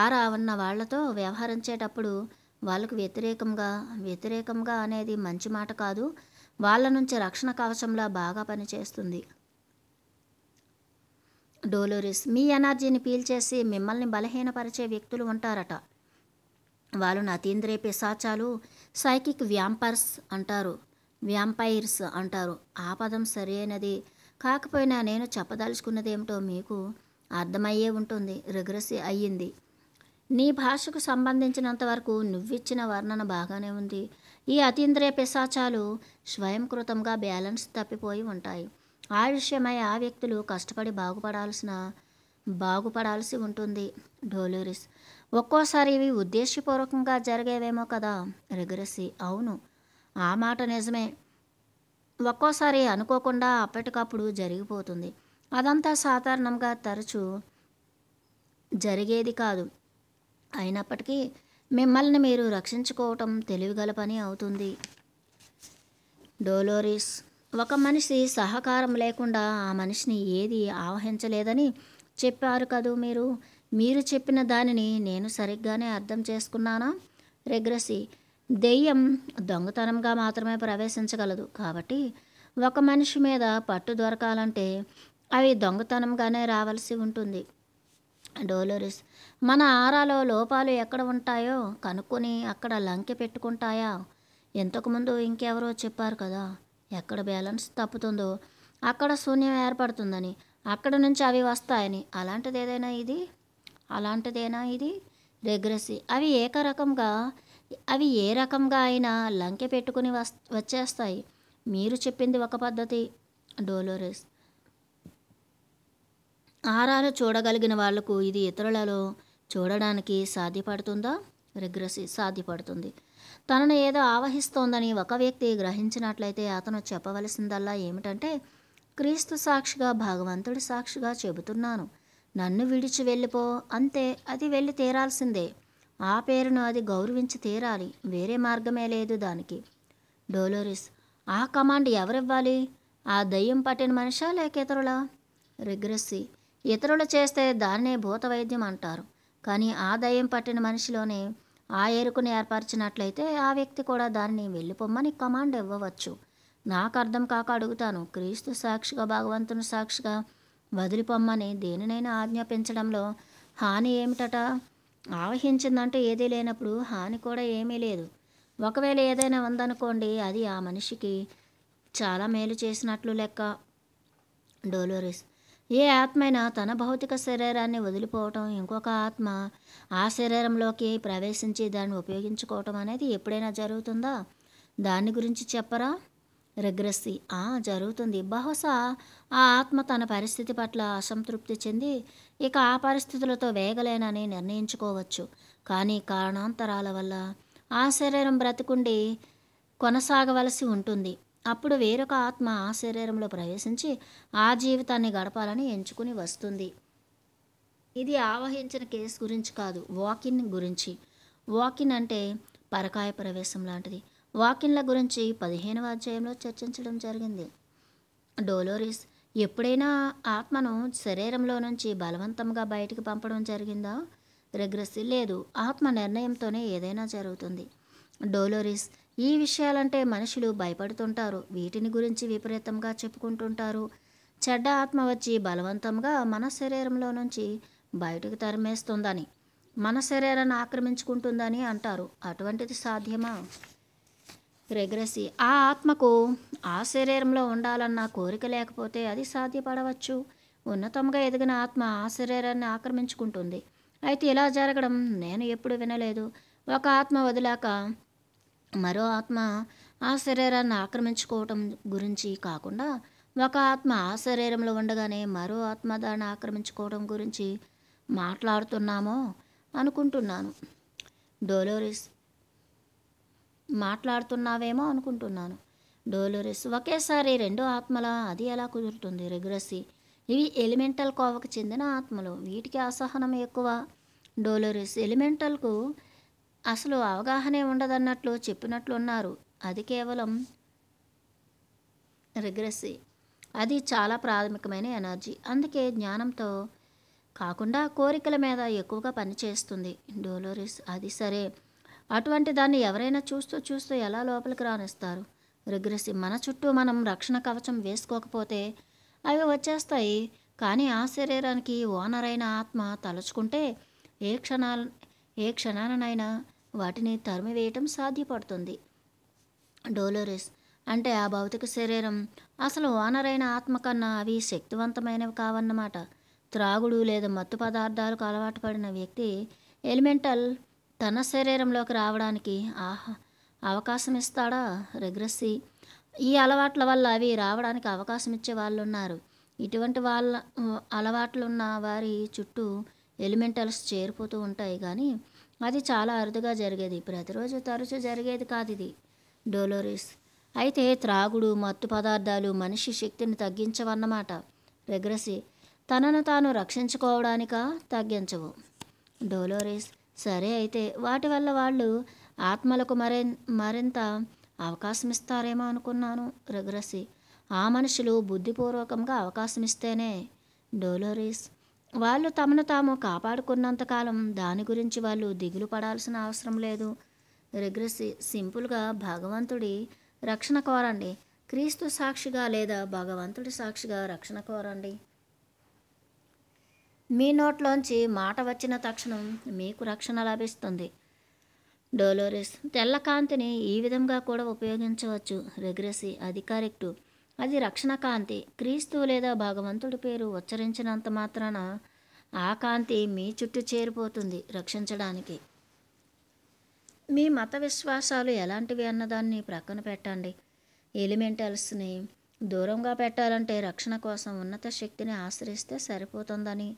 ఆరా ఉన్న వాళ్లతో వ్యవహరించేటప్పుడు వాళ్ళకు వ్యతిరేకంగా వ్యతిరేకంగా అనేది మంచి మాట కాదు వాళ్ళ నుంచి రక్షణ కవచంలా బాగా పనిచేస్తుంది డోలోరిస్ మీ ఎనర్జీని పీల్చేసి మిమ్మల్ని బలహీనపరిచే వ్యక్తులు ఉంటారట వాళ్ళు నతీంద్రే పిశాచాలు సైకిక్ వ్యాంపర్స్ అంటారు వ్యాంపైర్స్ అంటారు ఆ పదం సరైనది కాకపోయినా నేను చెప్పదలుచుకున్నదేమిటో మీకు అర్థమయ్యే ఉంటుంది రిగ్రెస్ అయ్యింది నీ భాషకు సంబంధించినంత వరకు నువ్విచ్చిన వర్ణన బాగానే ఉంది ఈ అతీంద్రియ పిశాచాలు స్వయంకృతంగా బ్యాలెన్స్ తప్పిపోయి ఉంటాయి ఆయుష్యమై ఆ వ్యక్తులు కష్టపడి బాగుపడాల్సిన బాగుపడాల్సి ఉంటుంది డోలోరిస్ ఒక్కోసారి ఇవి ఉద్దేశపూర్వకంగా జరిగేవేమో కదా రిగ్రెసి అవును ఆ మాట నిజమే ఒక్కోసారి అనుకోకుండా అప్పటికప్పుడు జరిగిపోతుంది అదంతా సాధారణంగా తరచూ జరిగేది కాదు అయినప్పటికీ మిమ్మల్ని మీరు రక్షించుకోవటం తెలివిగల పని అవుతుంది డోలోరిస్ ఒక మనిషి సహకారం లేకుండా ఆ మనిషిని ఏది ఆవహించలేదని చెప్పారు కదూ మీరు మీరు చెప్పిన దానిని నేను సరిగ్గానే అర్థం చేసుకున్నానా రెగ్రసి దెయ్యం దొంగతనంగా మాత్రమే ప్రవేశించగలదు కాబట్టి ఒక మనిషి మీద పట్టు దొరకాలంటే అవి దొంగతనంగానే రావాల్సి ఉంటుంది డోలోరిస్ మన ఆరాలో లోపాలు ఎక్కడ ఉంటాయో కనుక్కొని అక్కడ లంకె పెట్టుకుంటాయా ఇంతకుముందు ఇంకెవరో చెప్పారు కదా ఎక్కడ బ్యాలెన్స్ తప్పుతుందో అక్కడ శూన్యం ఏర్పడుతుందని అక్కడ నుంచి అవి వస్తాయని అలాంటిది ఏదైనా ఇది అలాంటిదేనా ఇది రెగ్రెసి అవి ఏకరకంగా అవి ఏ రకంగా అయినా లంకె పెట్టుకుని వస్ వచ్చేస్తాయి మీరు చెప్పింది ఒక పద్ధతి డోలోరెస్ ఆరాలు చూడగలిగిన వాళ్లకు ఇది ఇతరులలో చూడడానికి సాధ్యపడుతుందా రిగ్రసి సాధ్యపడుతుంది తనను ఏదో ఆవహిస్తోందని ఒక వ్యక్తి గ్రహించినట్లయితే అతను చెప్పవలసిందల్లా ఏమిటంటే క్రీస్తు సాక్షిగా భగవంతుడి సాక్షిగా చెబుతున్నాను నన్ను విడిచి వెళ్ళిపో అంతే అది వెళ్ళి తీరాల్సిందే ఆ పేరును అది గౌరవించి తీరాలి వేరే మార్గమే లేదు దానికి డోలోరిస్ ఆ కమాండ్ ఎవరివ్వాలి ఆ దయ్యం పట్టిన మనిషా లేక ఇతరుల రిగ్రెస్సి ఇతరులు చేస్తే దాన్నే భూతవైద్యం అంటారు కానీ ఆ దయ్యం పట్టిన మనిషిలోనే ఆ ఎరుకుని ఏర్పరిచినట్లయితే ఆ వ్యక్తి కూడా దాన్ని వెళ్ళిపోమ్మని కమాండ్ ఇవ్వవచ్చు నాకు అర్థం కాక అడుగుతాను క్రీస్తు సాక్షిగా భగవంతుని సాక్షిగా వదిలిపోమ్మని దేనినైనా ఆజ్ఞాపించడంలో హాని ఏమిటట ఆవహించిందంటూ ఏదీ లేనప్పుడు హాని కూడా ఏమీ లేదు ఒకవేళ ఏదైనా ఉందనుకోండి అది ఆ మనిషికి చాలా మేలు చేసినట్లు లెక్క డోలోరిస్ ఏ ఆత్మైనా తన భౌతిక శరీరాన్ని వదిలిపోవటం ఇంకొక ఆత్మ ఆ శరీరంలోకి ప్రవేశించి దాన్ని ఉపయోగించుకోవటం అనేది ఎప్పుడైనా జరుగుతుందా దాని గురించి చెప్పరా ఆ జరుగుతుంది బహుశా ఆ ఆత్మ తన పరిస్థితి పట్ల అసంతృప్తి చెంది ఇక ఆ పరిస్థితులతో వేగలేనని నిర్ణయించుకోవచ్చు కానీ కారణాంతరాల వల్ల ఆ శరీరం బ్రతికుండి కొనసాగవలసి ఉంటుంది అప్పుడు వేరొక ఆత్మ ఆ శరీరంలో ప్రవేశించి ఆ జీవితాన్ని గడపాలని ఎంచుకుని వస్తుంది ఇది ఆవహించిన కేసు గురించి కాదు వాకిన్ గురించి వాకిన్ అంటే పరకాయ ప్రవేశం లాంటిది వాకిన్ల గురించి పదిహేనవ అధ్యాయంలో చర్చించడం జరిగింది డోలోరిస్ ఎప్పుడైనా ఆత్మను శరీరంలో నుంచి బలవంతంగా బయటికి పంపడం జరిగిందా రిగ్రెసి లేదు ఆత్మ నిర్ణయంతోనే ఏదైనా జరుగుతుంది డోలోరిస్ ఈ విషయాలంటే మనుషులు భయపడుతుంటారు వీటిని గురించి విపరీతంగా చెప్పుకుంటుంటారు చెడ్డ ఆత్మ వచ్చి బలవంతంగా మన శరీరంలో నుంచి బయటకు తరిమేస్తుందని మన శరీరాన్ని ఆక్రమించుకుంటుందని అంటారు అటువంటిది సాధ్యమా రెగ్రెసి ఆ ఆత్మకు ఆ శరీరంలో ఉండాలన్న కోరిక లేకపోతే అది సాధ్యపడవచ్చు ఉన్నతంగా ఎదిగిన ఆత్మ ఆ శరీరాన్ని ఆక్రమించుకుంటుంది అయితే ఇలా జరగడం నేను ఎప్పుడు వినలేదు ఒక ఆత్మ వదిలాక మరో ఆత్మ ఆ శరీరాన్ని ఆక్రమించుకోవటం గురించి కాకుండా ఒక ఆత్మ ఆ శరీరంలో ఉండగానే మరో ఆత్మ దాన్ని ఆక్రమించుకోవడం గురించి మాట్లాడుతున్నామో అనుకుంటున్నాను డోలోరిస్ మాట్లాడుతున్నావేమో అనుకుంటున్నాను డోలోరెస్ ఒకేసారి రెండు ఆత్మల అది ఎలా కుదురుతుంది రెగ్రసి ఇవి ఎలిమెంటల్ కోవకు చెందిన ఆత్మలు వీటికి అసహనం ఎక్కువ డోలోరెస్ ఎలిమెంటల్కు అసలు అవగాహనే ఉండదన్నట్లు చెప్పినట్లున్నారు అది కేవలం రిగ్రెసి అది చాలా ప్రాథమికమైన ఎనర్జీ అందుకే జ్ఞానంతో కాకుండా కోరికల మీద ఎక్కువగా పనిచేస్తుంది డోలోరిస్ అది సరే అటువంటి దాన్ని ఎవరైనా చూస్తూ చూస్తూ ఎలా లోపలికి రానిస్తారు రిగ్రెసి మన చుట్టూ మనం రక్షణ కవచం వేసుకోకపోతే అవి వచ్చేస్తాయి కానీ ఆ శరీరానికి ఓనర్ అయిన ఆత్మ తలుచుకుంటే ఏ క్షణాల ఏ క్షణానైనా వాటిని తరిమివేయటం సాధ్యపడుతుంది డోలోరిస్ అంటే ఆ భౌతిక శరీరం అసలు ఓనర్ అయిన ఆత్మ కన్నా అవి శక్తివంతమైనవి కావన్నమాట త్రాగుడు లేదా మత్తు పదార్థాలకు అలవాటు పడిన వ్యక్తి ఎలిమెంటల్ తన శరీరంలోకి రావడానికి ఆహా అవకాశం ఇస్తాడా రెగ్రెస్సీ ఈ అలవాట్ల వల్ల అవి రావడానికి అవకాశం ఇచ్చే వాళ్ళు ఉన్నారు ఇటువంటి వాళ్ళ అలవాట్లు ఉన్న వారి చుట్టూ ఎలిమెంటల్స్ చేరిపోతూ ఉంటాయి కానీ అది చాలా అరుదుగా జరిగేది ప్రతిరోజు తరచూ జరిగేది కాదు ఇది డోలోరిస్ అయితే త్రాగుడు మత్తు పదార్థాలు మనిషి శక్తిని తగ్గించవన్నమాట రెగ్రసి తనను తాను రక్షించుకోవడానిక తగ్గించవు డోలోరిస్ సరే అయితే వాటి వల్ల వాళ్ళు ఆత్మలకు మరే మరింత అవకాశం ఇస్తారేమో అనుకున్నాను రఘురసి ఆ మనుషులు బుద్ధిపూర్వకంగా అవకాశం ఇస్తేనే డోలోరీస్ వాళ్ళు తమను తాము కాపాడుకున్నంతకాలం దాని గురించి వాళ్ళు దిగులు పడాల్సిన అవసరం లేదు రిగ్రెసి సింపుల్గా భగవంతుడి రక్షణ కోరండి క్రీస్తు సాక్షిగా లేదా భగవంతుడి సాక్షిగా రక్షణ కోరండి మీ నోట్లోంచి మాట వచ్చిన తక్షణం మీకు రక్షణ లభిస్తుంది డోలోరిస్ తెల్ల కాంతిని ఈ విధంగా కూడా ఉపయోగించవచ్చు రెగ్రెసి అది కరెక్టు అది రక్షణ కాంతి క్రీస్తు లేదా భగవంతుడి పేరు ఉచ్చరించినంత మాత్రాన ఆ కాంతి మీ చుట్టూ చేరిపోతుంది రక్షించడానికి మీ మత విశ్వాసాలు ఎలాంటివి అన్నదాన్ని ప్రక్కన పెట్టండి ఎలిమెంటల్స్ని దూరంగా పెట్టాలంటే రక్షణ కోసం ఉన్నత శక్తిని ఆశ్రయిస్తే సరిపోతుందని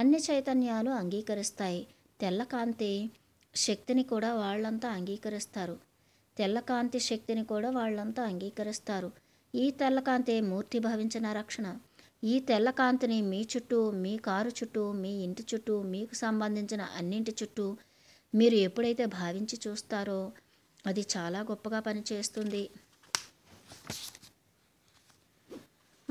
అన్ని చైతన్యాలు అంగీకరిస్తాయి తెల్లకాంతి శక్తిని కూడా వాళ్ళంతా అంగీకరిస్తారు తెల్లకాంతి శక్తిని కూడా వాళ్ళంతా అంగీకరిస్తారు ఈ తెల్లకాంతి మూర్తి భావించిన రక్షణ ఈ తెల్లకాంతిని మీ చుట్టూ మీ కారు చుట్టూ మీ ఇంటి చుట్టూ మీకు సంబంధించిన అన్నింటి చుట్టూ మీరు ఎప్పుడైతే భావించి చూస్తారో అది చాలా గొప్పగా పనిచేస్తుంది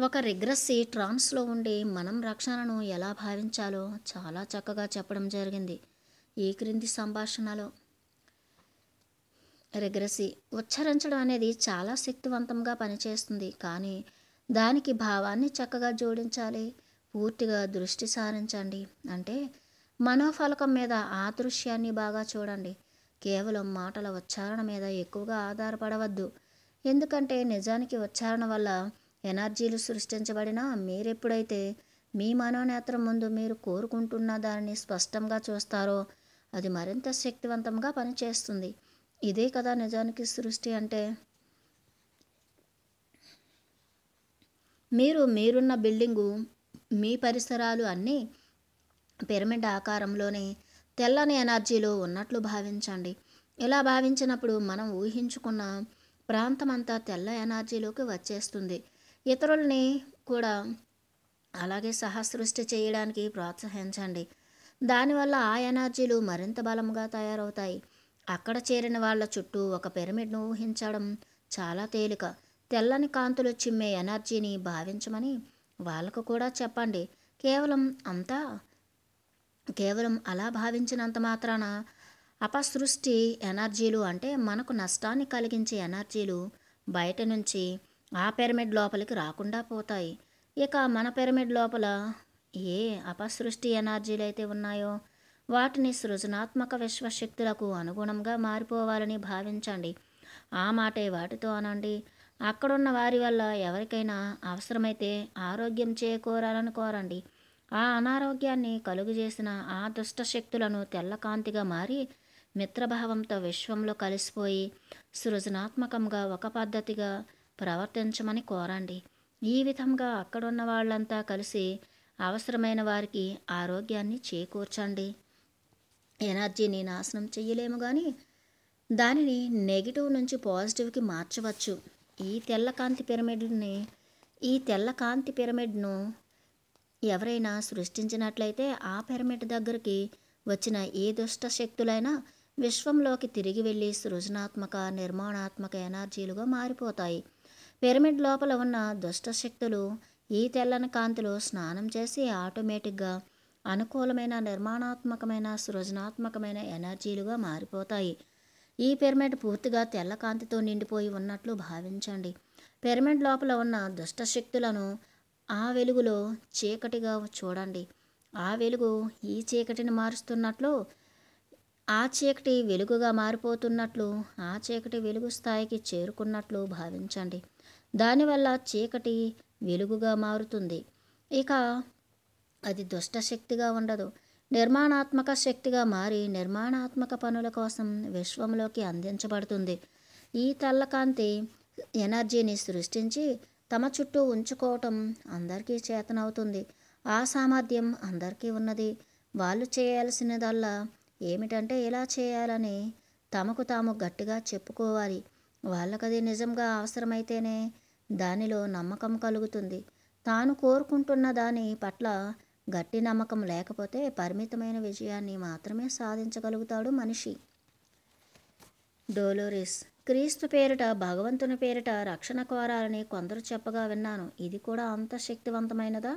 ఒక రిగ్రెస్సీ ట్రాన్స్లో ఉండి మనం రక్షణను ఎలా భావించాలో చాలా చక్కగా చెప్పడం జరిగింది ఈ క్రింది సంభాషణలో రిగ్రెసీ ఉచ్చరించడం అనేది చాలా శక్తివంతంగా పనిచేస్తుంది కానీ దానికి భావాన్ని చక్కగా జోడించాలి పూర్తిగా దృష్టి సారించండి అంటే మనోఫలకం మీద ఆ దృశ్యాన్ని బాగా చూడండి కేవలం మాటల ఉచ్చారణ మీద ఎక్కువగా ఆధారపడవద్దు ఎందుకంటే నిజానికి ఉచ్చారణ వల్ల ఎనర్జీలు సృష్టించబడిన మీరెప్పుడైతే మీ మనోనేత్రం ముందు మీరు కోరుకుంటున్న దానిని స్పష్టంగా చూస్తారో అది మరింత శక్తివంతంగా పనిచేస్తుంది ఇదే కదా నిజానికి సృష్టి అంటే మీరు మీరున్న బిల్డింగు మీ పరిసరాలు అన్నీ పిరమిడ్ ఆకారంలోనే తెల్లని ఎనర్జీలో ఉన్నట్లు భావించండి ఇలా భావించినప్పుడు మనం ఊహించుకున్న ప్రాంతమంతా తెల్ల ఎనర్జీలోకి వచ్చేస్తుంది ఇతరుల్ని కూడా అలాగే సహసృష్టి చేయడానికి ప్రోత్సహించండి దానివల్ల ఆ ఎనర్జీలు మరింత బలంగా తయారవుతాయి అక్కడ చేరిన వాళ్ళ చుట్టూ ఒక పిరమిడ్ను ఊహించడం చాలా తేలిక తెల్లని కాంతులు చిమ్మే ఎనర్జీని భావించమని వాళ్ళకు కూడా చెప్పండి కేవలం అంతా కేవలం అలా భావించినంత మాత్రాన అపసృష్టి ఎనర్జీలు అంటే మనకు నష్టాన్ని కలిగించే ఎనర్జీలు బయట నుంచి ఆ పిరమిడ్ లోపలికి రాకుండా పోతాయి ఇక మన పిరమిడ్ లోపల ఏ అపసృష్టి ఎనర్జీలు అయితే ఉన్నాయో వాటిని సృజనాత్మక విశ్వశక్తులకు అనుగుణంగా మారిపోవాలని భావించండి ఆ మాటే వాటితో అనండి అక్కడున్న వారి వల్ల ఎవరికైనా అవసరమైతే ఆరోగ్యం చేకూరాలని కోరండి ఆ అనారోగ్యాన్ని కలుగజేసిన ఆ దుష్టశక్తులను తెల్లకాంతిగా మారి మిత్రభావంతో విశ్వంలో కలిసిపోయి సృజనాత్మకంగా ఒక పద్ధతిగా ప్రవర్తించమని కోరండి ఈ విధంగా అక్కడున్న వాళ్ళంతా కలిసి అవసరమైన వారికి ఆరోగ్యాన్ని చేకూర్చండి ఎనర్జీని నాశనం చెయ్యలేము కానీ దానిని నెగిటివ్ నుంచి పాజిటివ్కి మార్చవచ్చు ఈ తెల్ల కాంతి పిరమిడ్ని ఈ తెల్ల కాంతి పిరమిడ్ను ఎవరైనా సృష్టించినట్లయితే ఆ పిరమిడ్ దగ్గరికి వచ్చిన ఏ దుష్ట శక్తులైనా విశ్వంలోకి తిరిగి వెళ్ళి సృజనాత్మక నిర్మాణాత్మక ఎనర్జీలుగా మారిపోతాయి పిరమిడ్ లోపల ఉన్న దుష్టశక్తులు ఈ తెల్లని కాంతిలో స్నానం చేసి ఆటోమేటిక్గా అనుకూలమైన నిర్మాణాత్మకమైన సృజనాత్మకమైన ఎనర్జీలుగా మారిపోతాయి ఈ పిరమిడ్ పూర్తిగా తెల్ల కాంతితో నిండిపోయి ఉన్నట్లు భావించండి పిరమిడ్ లోపల ఉన్న దుష్టశక్తులను ఆ వెలుగులో చీకటిగా చూడండి ఆ వెలుగు ఈ చీకటిని మారుస్తున్నట్లు ఆ చీకటి వెలుగుగా మారిపోతున్నట్లు ఆ చీకటి వెలుగు స్థాయికి చేరుకున్నట్లు భావించండి దానివల్ల చీకటి వెలుగుగా మారుతుంది ఇక అది దుష్టశక్తిగా ఉండదు నిర్మాణాత్మక శక్తిగా మారి నిర్మాణాత్మక పనుల కోసం విశ్వంలోకి అందించబడుతుంది ఈ తెల్లకాంతి ఎనర్జీని సృష్టించి తమ చుట్టూ ఉంచుకోవటం అందరికీ చేతనవుతుంది ఆ సామర్థ్యం అందరికీ ఉన్నది వాళ్ళు చేయాల్సినదల్లా ఏమిటంటే ఇలా చేయాలని తమకు తాము గట్టిగా చెప్పుకోవాలి వాళ్ళకది నిజంగా అవసరమైతేనే దానిలో నమ్మకం కలుగుతుంది తాను కోరుకుంటున్న దాని పట్ల గట్టి నమ్మకం లేకపోతే పరిమితమైన విజయాన్ని మాత్రమే సాధించగలుగుతాడు మనిషి డోలోరిస్ క్రీస్తు పేరిట భగవంతుని పేరిట రక్షణ కోరాలని కొందరు చెప్పగా విన్నాను ఇది కూడా అంత శక్తివంతమైనదా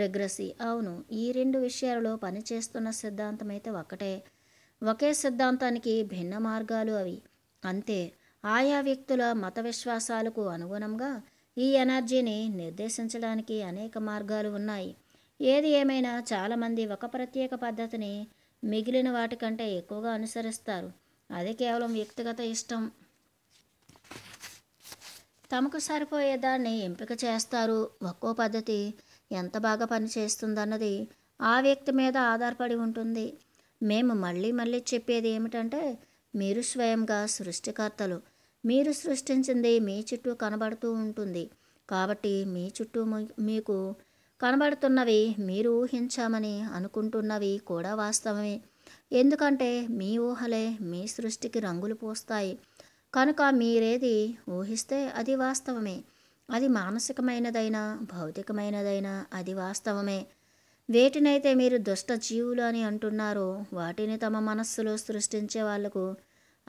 రెగ్రసి అవును ఈ రెండు విషయాలలో పనిచేస్తున్న సిద్ధాంతమైతే ఒకటే ఒక్కటే ఒకే సిద్ధాంతానికి భిన్న మార్గాలు అవి అంతే ఆయా వ్యక్తుల మత విశ్వాసాలకు అనుగుణంగా ఈ ఎనర్జీని నిర్దేశించడానికి అనేక మార్గాలు ఉన్నాయి ఏది ఏమైనా చాలామంది ఒక ప్రత్యేక పద్ధతిని మిగిలిన వాటికంటే ఎక్కువగా అనుసరిస్తారు అది కేవలం వ్యక్తిగత ఇష్టం తమకు సరిపోయే దాన్ని ఎంపిక చేస్తారు ఒక్కో పద్ధతి ఎంత బాగా పనిచేస్తుందన్నది ఆ వ్యక్తి మీద ఆధారపడి ఉంటుంది మేము మళ్ళీ మళ్ళీ చెప్పేది ఏమిటంటే మీరు స్వయంగా సృష్టికర్తలు మీరు సృష్టించింది మీ చుట్టూ కనబడుతూ ఉంటుంది కాబట్టి మీ చుట్టూ మీకు కనబడుతున్నవి మీరు ఊహించామని అనుకుంటున్నవి కూడా వాస్తవమే ఎందుకంటే మీ ఊహలే మీ సృష్టికి రంగులు పోస్తాయి కనుక మీరేది ఊహిస్తే అది వాస్తవమే అది మానసికమైనదైనా భౌతికమైనదైనా అది వాస్తవమే వేటినైతే మీరు దుష్ట జీవులు అని అంటున్నారో వాటిని తమ మనస్సులో సృష్టించే వాళ్లకు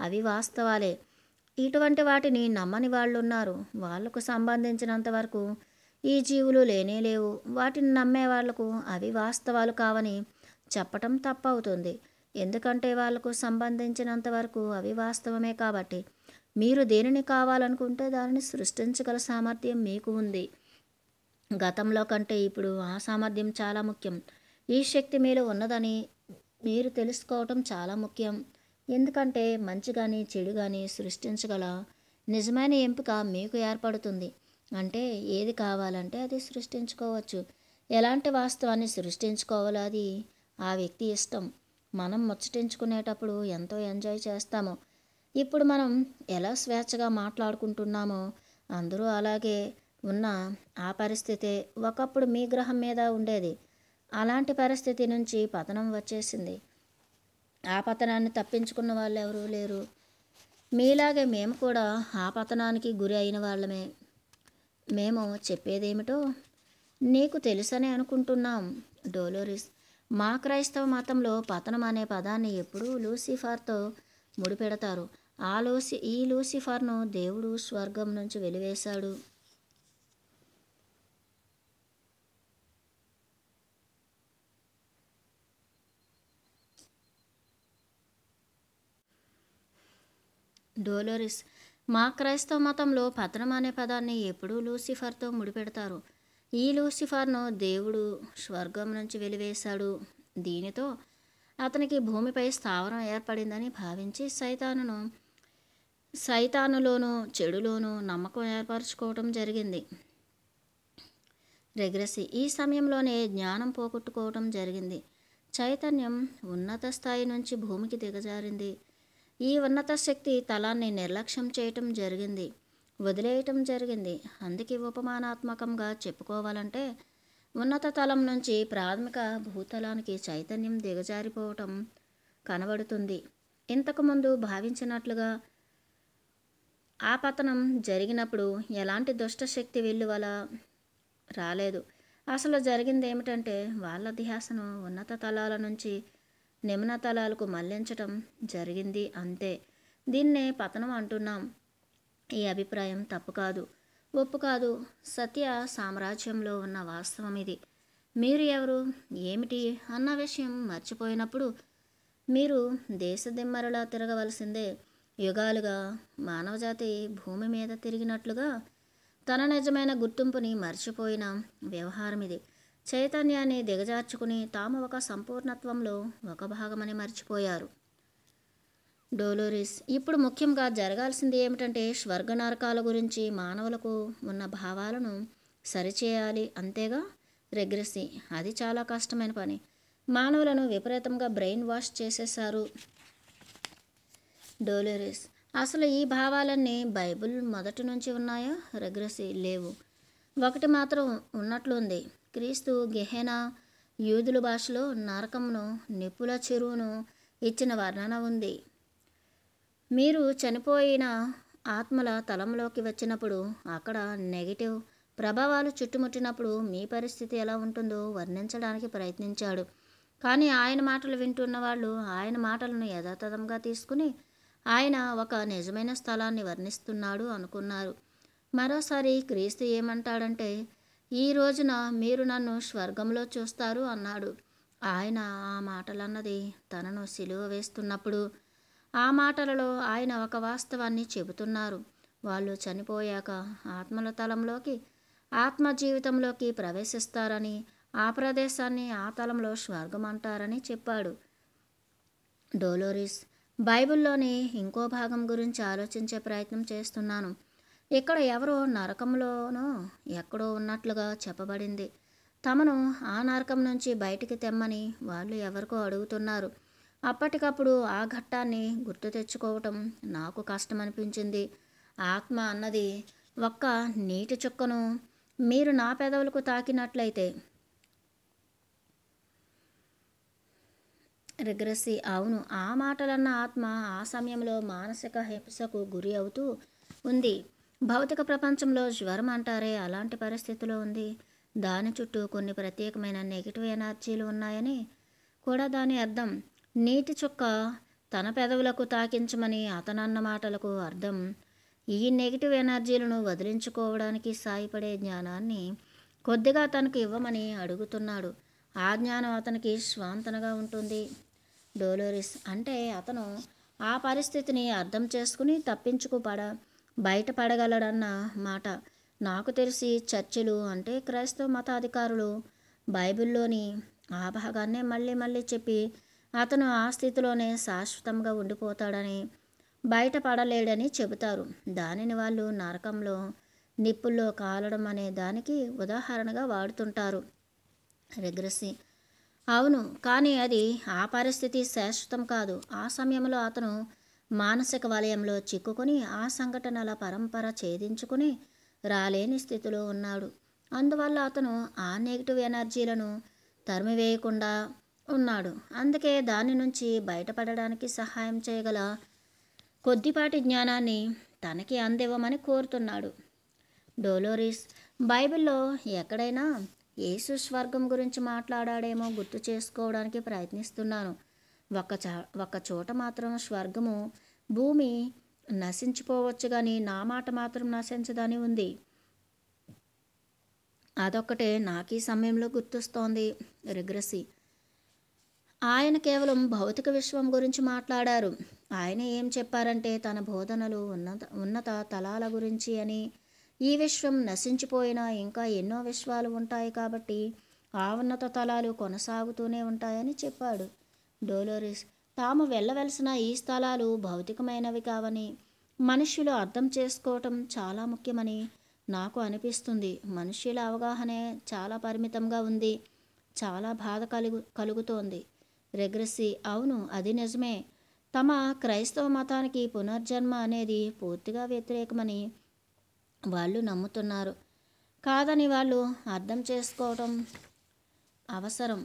అవి వాస్తవాలే ఇటువంటి వాటిని నమ్మని ఉన్నారు వాళ్లకు సంబంధించినంత వరకు ఈ జీవులు లేనే లేవు వాటిని నమ్మే వాళ్లకు అవి వాస్తవాలు కావని చెప్పటం తప్పవుతుంది ఎందుకంటే వాళ్లకు సంబంధించినంత వరకు అవి వాస్తవమే కాబట్టి మీరు దేనిని కావాలనుకుంటే దానిని సృష్టించగల సామర్థ్యం మీకు ఉంది గతంలో కంటే ఇప్పుడు ఆ సామర్థ్యం చాలా ముఖ్యం ఈ శక్తి మీలో ఉన్నదని మీరు తెలుసుకోవటం చాలా ముఖ్యం ఎందుకంటే మంచి కానీ చెడు కానీ సృష్టించగల నిజమైన ఎంపిక మీకు ఏర్పడుతుంది అంటే ఏది కావాలంటే అది సృష్టించుకోవచ్చు ఎలాంటి వాస్తవాన్ని సృష్టించుకోవాలో అది ఆ వ్యక్తి ఇష్టం మనం ముచ్చటించుకునేటప్పుడు ఎంతో ఎంజాయ్ చేస్తాము ఇప్పుడు మనం ఎలా స్వేచ్ఛగా మాట్లాడుకుంటున్నామో అందరూ అలాగే ఉన్న ఆ పరిస్థితి ఒకప్పుడు మీ గ్రహం మీద ఉండేది అలాంటి పరిస్థితి నుంచి పతనం వచ్చేసింది ఆ పతనాన్ని తప్పించుకున్న వాళ్ళు ఎవరూ లేరు మీలాగే మేము కూడా ఆ పతనానికి గురి అయిన వాళ్ళమే మేము చెప్పేదేమిటో నీకు తెలుసనే అనుకుంటున్నాం డోలోరిస్ మా క్రైస్తవ మతంలో పతనం అనే పదాన్ని ఎప్పుడూ లూసిఫర్తో ముడిపెడతారు ఆ లూసి ఈ లూసిఫర్ను దేవుడు స్వర్గం నుంచి వెలివేశాడు డోలోరిస్ మా క్రైస్తవ మతంలో పతనం అనే పదాన్ని ఎప్పుడూ లూసిఫర్తో ముడిపెడతారు ఈ లూసిఫర్ను దేవుడు స్వర్గం నుంచి వెలివేశాడు దీనితో అతనికి భూమిపై స్థావరం ఏర్పడిందని భావించి సైతానును సైతానులోనూ చెడులోనూ నమ్మకం ఏర్పరచుకోవటం జరిగింది రెగ్రసి ఈ సమయంలోనే జ్ఞానం పోగొట్టుకోవటం జరిగింది చైతన్యం ఉన్నత స్థాయి నుంచి భూమికి దిగజారింది ఈ ఉన్నత శక్తి తలాన్ని నిర్లక్ష్యం చేయటం జరిగింది వదిలేయటం జరిగింది అందుకే ఉపమానాత్మకంగా చెప్పుకోవాలంటే ఉన్నత తలం నుంచి ప్రాథమిక భూతలానికి చైతన్యం దిగజారిపోవటం కనబడుతుంది ఇంతకుముందు భావించినట్లుగా ఆ పతనం జరిగినప్పుడు ఎలాంటి దుష్టశక్తి వెళ్ళి వల్ల రాలేదు అసలు జరిగింది ఏమిటంటే వాళ్ళ ధ్యాసను ఉన్నత తలాల నుంచి నిమ్నతలాలకు మళ్లించటం జరిగింది అంతే దీన్నే పతనం అంటున్నాం ఈ అభిప్రాయం తప్పు కాదు ఒప్పు కాదు సత్య సామ్రాజ్యంలో ఉన్న వాస్తవం ఇది మీరు ఎవరు ఏమిటి అన్న విషయం మర్చిపోయినప్పుడు మీరు దేశదిమ్మరలా తిరగవలసిందే యుగాలుగా మానవజాతి భూమి మీద తిరిగినట్లుగా తన నిజమైన గుర్తింపుని మర్చిపోయిన వ్యవహారం ఇది చైతన్యాన్ని దిగజార్చుకుని తాము ఒక సంపూర్ణత్వంలో ఒక భాగమని మర్చిపోయారు డోలోరిస్ ఇప్పుడు ముఖ్యంగా జరగాల్సింది ఏమిటంటే స్వర్గ నరకాల గురించి మానవులకు ఉన్న భావాలను సరిచేయాలి అంతేగా రెగ్రెసి అది చాలా కష్టమైన పని మానవులను విపరీతంగా బ్రెయిన్ వాష్ చేసేసారు డోలోరిస్ అసలు ఈ భావాలన్నీ బైబిల్ మొదటి నుంచి ఉన్నాయా రెగ్రెసి లేవు ఒకటి మాత్రం ఉన్నట్లుంది క్రీస్తు గెహెనా యూదుల భాషలో నరకమును నిప్పుల చెరువును ఇచ్చిన వర్ణన ఉంది మీరు చనిపోయిన ఆత్మల తలంలోకి వచ్చినప్పుడు అక్కడ నెగిటివ్ ప్రభావాలు చుట్టుముట్టినప్పుడు మీ పరిస్థితి ఎలా ఉంటుందో వర్ణించడానికి ప్రయత్నించాడు కానీ ఆయన మాటలు వింటున్న వాళ్ళు ఆయన మాటలను యథాతథంగా తీసుకుని ఆయన ఒక నిజమైన స్థలాన్ని వర్ణిస్తున్నాడు అనుకున్నారు మరోసారి క్రీస్తు ఏమంటాడంటే ఈ రోజున మీరు నన్ను స్వర్గంలో చూస్తారు అన్నాడు ఆయన ఆ మాటలన్నది తనను సిలువ వేస్తున్నప్పుడు ఆ మాటలలో ఆయన ఒక వాస్తవాన్ని చెబుతున్నారు వాళ్ళు చనిపోయాక ఆత్మల తలంలోకి ఆత్మ జీవితంలోకి ప్రవేశిస్తారని ఆ ప్రదేశాన్ని ఆ తలంలో స్వర్గం అంటారని చెప్పాడు డోలోరిస్ బైబిల్లోని ఇంకో భాగం గురించి ఆలోచించే ప్రయత్నం చేస్తున్నాను ఇక్కడ ఎవరో నరకంలోనో ఎక్కడో ఉన్నట్లుగా చెప్పబడింది తమను ఆ నరకం నుంచి బయటికి తెమ్మని వాళ్ళు ఎవరికో అడుగుతున్నారు అప్పటికప్పుడు ఆ ఘట్టాన్ని గుర్తు తెచ్చుకోవటం నాకు కష్టమనిపించింది ఆత్మ అన్నది ఒక్క నీటి చుక్కను మీరు నా పెదవులకు తాకినట్లయితే రిగ్రసి అవును ఆ మాటలన్న ఆత్మ ఆ సమయంలో మానసిక హింసకు గురి అవుతూ ఉంది భౌతిక ప్రపంచంలో జ్వరం అంటారే అలాంటి పరిస్థితిలో ఉంది దాని చుట్టూ కొన్ని ప్రత్యేకమైన నెగిటివ్ ఎనర్జీలు ఉన్నాయని కూడా దాని అర్థం నీటి చుక్క తన పెదవులకు తాకించమని అతనన్న మాటలకు అర్థం ఈ నెగిటివ్ ఎనర్జీలను వదిలించుకోవడానికి సాయపడే జ్ఞానాన్ని కొద్దిగా తనకు ఇవ్వమని అడుగుతున్నాడు ఆ జ్ఞానం అతనికి స్వాంతనగా ఉంటుంది డోలోరిస్ అంటే అతను ఆ పరిస్థితిని అర్థం చేసుకుని తప్పించుకుపడ బయటపడగలడన్న మాట నాకు తెలిసి చర్చిలు అంటే క్రైస్తవ మతాధికారులు బైబిల్లోని ఆ భాగాన్నే మళ్ళీ మళ్ళీ చెప్పి అతను ఆ స్థితిలోనే శాశ్వతంగా ఉండిపోతాడని బయటపడలేడని చెబుతారు దానిని వాళ్ళు నరకంలో నిప్పుల్లో కాలడం అనే దానికి ఉదాహరణగా వాడుతుంటారు రిగ్రెసి అవును కానీ అది ఆ పరిస్థితి శాశ్వతం కాదు ఆ సమయంలో అతను మానసిక వలయంలో చిక్కుకుని ఆ సంఘటనల పరంపర ఛేదించుకుని రాలేని స్థితిలో ఉన్నాడు అందువల్ల అతను ఆ నెగిటివ్ ఎనర్జీలను తరిమివేయకుండా ఉన్నాడు అందుకే దాని నుంచి బయటపడడానికి సహాయం చేయగల కొద్దిపాటి జ్ఞానాన్ని తనకి అందివ్వమని కోరుతున్నాడు డోలోరిస్ బైబిల్లో ఎక్కడైనా యేసు స్వర్గం గురించి మాట్లాడాడేమో గుర్తు చేసుకోవడానికి ప్రయత్నిస్తున్నాను ఒక చ ఒక చోట మాత్రం స్వర్గము భూమి నశించిపోవచ్చు కానీ నా మాట మాత్రం నశించదని ఉంది అదొక్కటే నాకు ఈ సమయంలో గుర్తొస్తోంది రిగ్రసి ఆయన కేవలం భౌతిక విశ్వం గురించి మాట్లాడారు ఆయన ఏం చెప్పారంటే తన బోధనలు ఉన్నత ఉన్నత తలాల గురించి అని ఈ విశ్వం నశించిపోయినా ఇంకా ఎన్నో విశ్వాలు ఉంటాయి కాబట్టి ఆ ఉన్నత తలాలు కొనసాగుతూనే ఉంటాయని చెప్పాడు డోలోరిస్ తాము వెళ్ళవలసిన ఈ స్థలాలు భౌతికమైనవి కావని మనుష్యులు అర్థం చేసుకోవటం చాలా ముఖ్యమని నాకు అనిపిస్తుంది మనుష్యుల అవగాహనే చాలా పరిమితంగా ఉంది చాలా బాధ కలుగు కలుగుతోంది రెగ్రెస్సి అవును అది నిజమే తమ క్రైస్తవ మతానికి పునర్జన్మ అనేది పూర్తిగా వ్యతిరేకమని వాళ్ళు నమ్ముతున్నారు కాదని వాళ్ళు అర్థం చేసుకోవటం అవసరం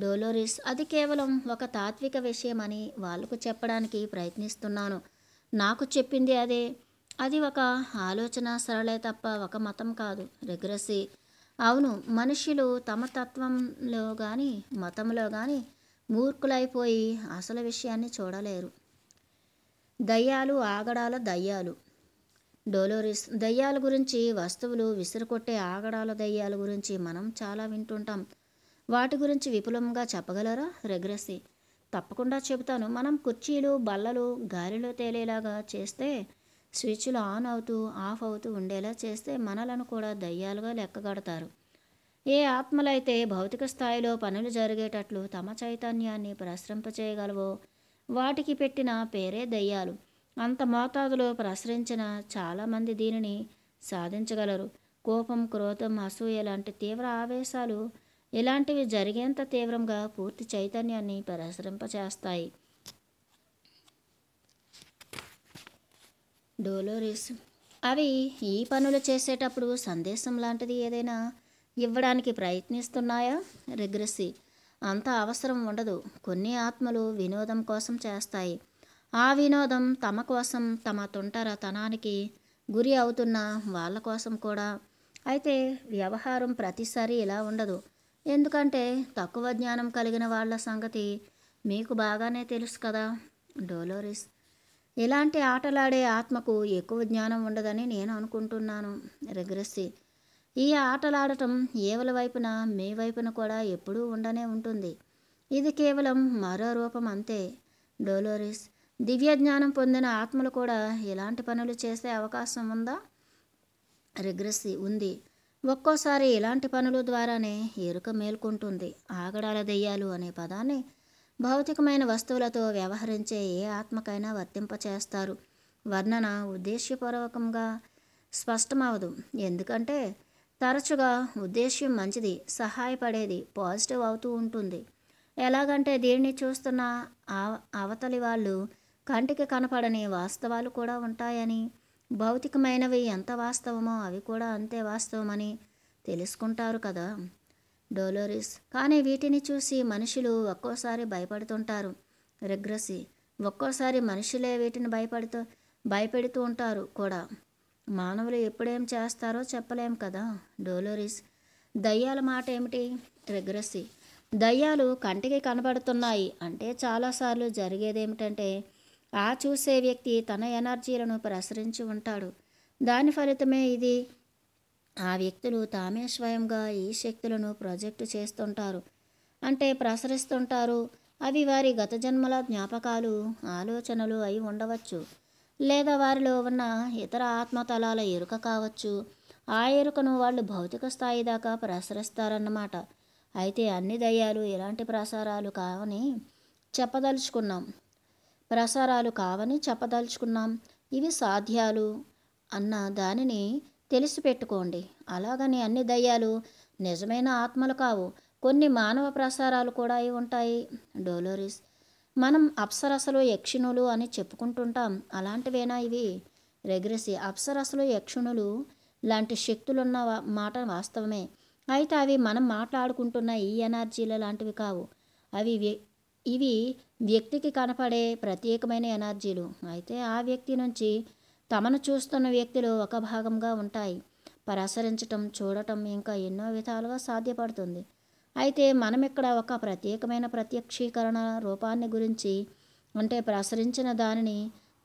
డోలోరిస్ అది కేవలం ఒక తాత్విక విషయమని వాళ్లకు చెప్పడానికి ప్రయత్నిస్తున్నాను నాకు చెప్పింది అదే అది ఒక ఆలోచన సరళే తప్ప ఒక మతం కాదు రిగ్రసి అవును మనుషులు తమ తత్వంలో కానీ మతంలో కానీ మూర్ఖులైపోయి అసలు విషయాన్ని చూడలేరు దయ్యాలు ఆగడాల దయ్యాలు డోలోరిస్ దయ్యాల గురించి వస్తువులు విసిరుకొట్టే ఆగడాల దయ్యాల గురించి మనం చాలా వింటుంటాం వాటి గురించి విపులంగా చెప్పగలరా రెగ్రెసి తప్పకుండా చెబుతాను మనం కుర్చీలు బల్లలు గాలిలో తేలేలాగా చేస్తే స్విచ్లు ఆన్ అవుతూ ఆఫ్ అవుతూ ఉండేలా చేస్తే మనలను కూడా దయ్యాలుగా లెక్కగడతారు ఏ ఆత్మలైతే భౌతిక స్థాయిలో పనులు జరిగేటట్లు తమ చైతన్యాన్ని ప్రసరింపచేయగలవో వాటికి పెట్టిన పేరే దయ్యాలు అంత మోతాదులో ప్రసరించిన చాలామంది దీనిని సాధించగలరు కోపం క్రోధం అసూయ లాంటి తీవ్ర ఆవేశాలు ఇలాంటివి జరిగేంత తీవ్రంగా పూర్తి చైతన్యాన్ని ప్రసరింపచేస్తాయి డోలోరిస్ అవి ఈ పనులు చేసేటప్పుడు సందేశం లాంటిది ఏదైనా ఇవ్వడానికి ప్రయత్నిస్తున్నాయా రిగ్రెసి అంత అవసరం ఉండదు కొన్ని ఆత్మలు వినోదం కోసం చేస్తాయి ఆ వినోదం తమ కోసం తమ తుంటరతనానికి గురి అవుతున్న వాళ్ళ కోసం కూడా అయితే వ్యవహారం ప్రతిసారి ఇలా ఉండదు ఎందుకంటే తక్కువ జ్ఞానం కలిగిన వాళ్ళ సంగతి మీకు బాగానే తెలుసు కదా డోలోరిస్ ఇలాంటి ఆటలాడే ఆత్మకు ఎక్కువ జ్ఞానం ఉండదని నేను అనుకుంటున్నాను రెగ్రెస్సి ఈ ఆటలాడటం ఏవల వైపున మీ వైపున కూడా ఎప్పుడూ ఉండనే ఉంటుంది ఇది కేవలం మరో రూపం అంతే డోలోరిస్ దివ్య జ్ఞానం పొందిన ఆత్మలు కూడా ఇలాంటి పనులు చేసే అవకాశం ఉందా రెగ్రెస్సి ఉంది ఒక్కోసారి ఇలాంటి పనుల ద్వారానే ఎరుక మేల్కొంటుంది ఆగడాల దెయ్యాలు అనే పదాన్ని భౌతికమైన వస్తువులతో వ్యవహరించే ఏ ఆత్మకైనా వర్తింపచేస్తారు వర్ణన ఉద్దేశ్యపూర్వకంగా స్పష్టమవదు ఎందుకంటే తరచుగా ఉద్దేశ్యం మంచిది సహాయపడేది పాజిటివ్ అవుతూ ఉంటుంది ఎలాగంటే దీన్ని చూస్తున్న అవతలి వాళ్ళు కంటికి కనపడని వాస్తవాలు కూడా ఉంటాయని భౌతికమైనవి ఎంత వాస్తవమో అవి కూడా అంతే వాస్తవమని తెలుసుకుంటారు కదా డోలోరిస్ కానీ వీటిని చూసి మనుషులు ఒక్కోసారి భయపడుతుంటారు రిగ్రసి ఒక్కోసారి మనుషులే వీటిని భయపడుతూ భయపెడుతూ ఉంటారు కూడా మానవులు ఎప్పుడేం చేస్తారో చెప్పలేం కదా డోలోరిస్ దయ్యాల మాట ఏమిటి రిగ్రసి దయ్యాలు కంటికి కనబడుతున్నాయి అంటే చాలాసార్లు జరిగేదేమిటంటే ఆ చూసే వ్యక్తి తన ఎనర్జీలను ప్రసరించి ఉంటాడు దాని ఫలితమే ఇది ఆ వ్యక్తులు తామే స్వయంగా ఈ శక్తులను ప్రొజెక్ట్ చేస్తుంటారు అంటే ప్రసరిస్తుంటారు అవి వారి గత జన్మల జ్ఞాపకాలు ఆలోచనలు అయి ఉండవచ్చు లేదా వారిలో ఉన్న ఇతర ఆత్మతలాల ఎరుక కావచ్చు ఆ ఎరుకను వాళ్ళు భౌతిక స్థాయి దాకా ప్రసరిస్తారన్నమాట అయితే అన్ని దయ్యాలు ఇలాంటి ప్రసారాలు కావని చెప్పదలుచుకున్నాం ప్రసారాలు కావని చెప్పదలుచుకున్నాం ఇవి సాధ్యాలు అన్న దానిని తెలిసిపెట్టుకోండి అలాగని అన్ని దయ్యాలు నిజమైన ఆత్మలు కావు కొన్ని మానవ ప్రసారాలు కూడా అయి ఉంటాయి డోలోరిస్ మనం అప్సరసలు యక్షిణులు అని చెప్పుకుంటుంటాం అలాంటివేనా ఇవి రెగ్రెసి అప్సరసలు యక్షిణులు లాంటి శక్తులున్న మాట వాస్తవమే అయితే అవి మనం మాట్లాడుకుంటున్న ఈ ఎనర్జీల లాంటివి కావు అవి ఇవి వ్యక్తికి కనపడే ప్రత్యేకమైన ఎనర్జీలు అయితే ఆ వ్యక్తి నుంచి తమను చూస్తున్న వ్యక్తులు ఒక భాగంగా ఉంటాయి పరాసరించటం చూడటం ఇంకా ఎన్నో విధాలుగా సాధ్యపడుతుంది అయితే మనం ఇక్కడ ఒక ప్రత్యేకమైన ప్రత్యక్షీకరణ రూపాన్ని గురించి అంటే ప్రసరించిన దానిని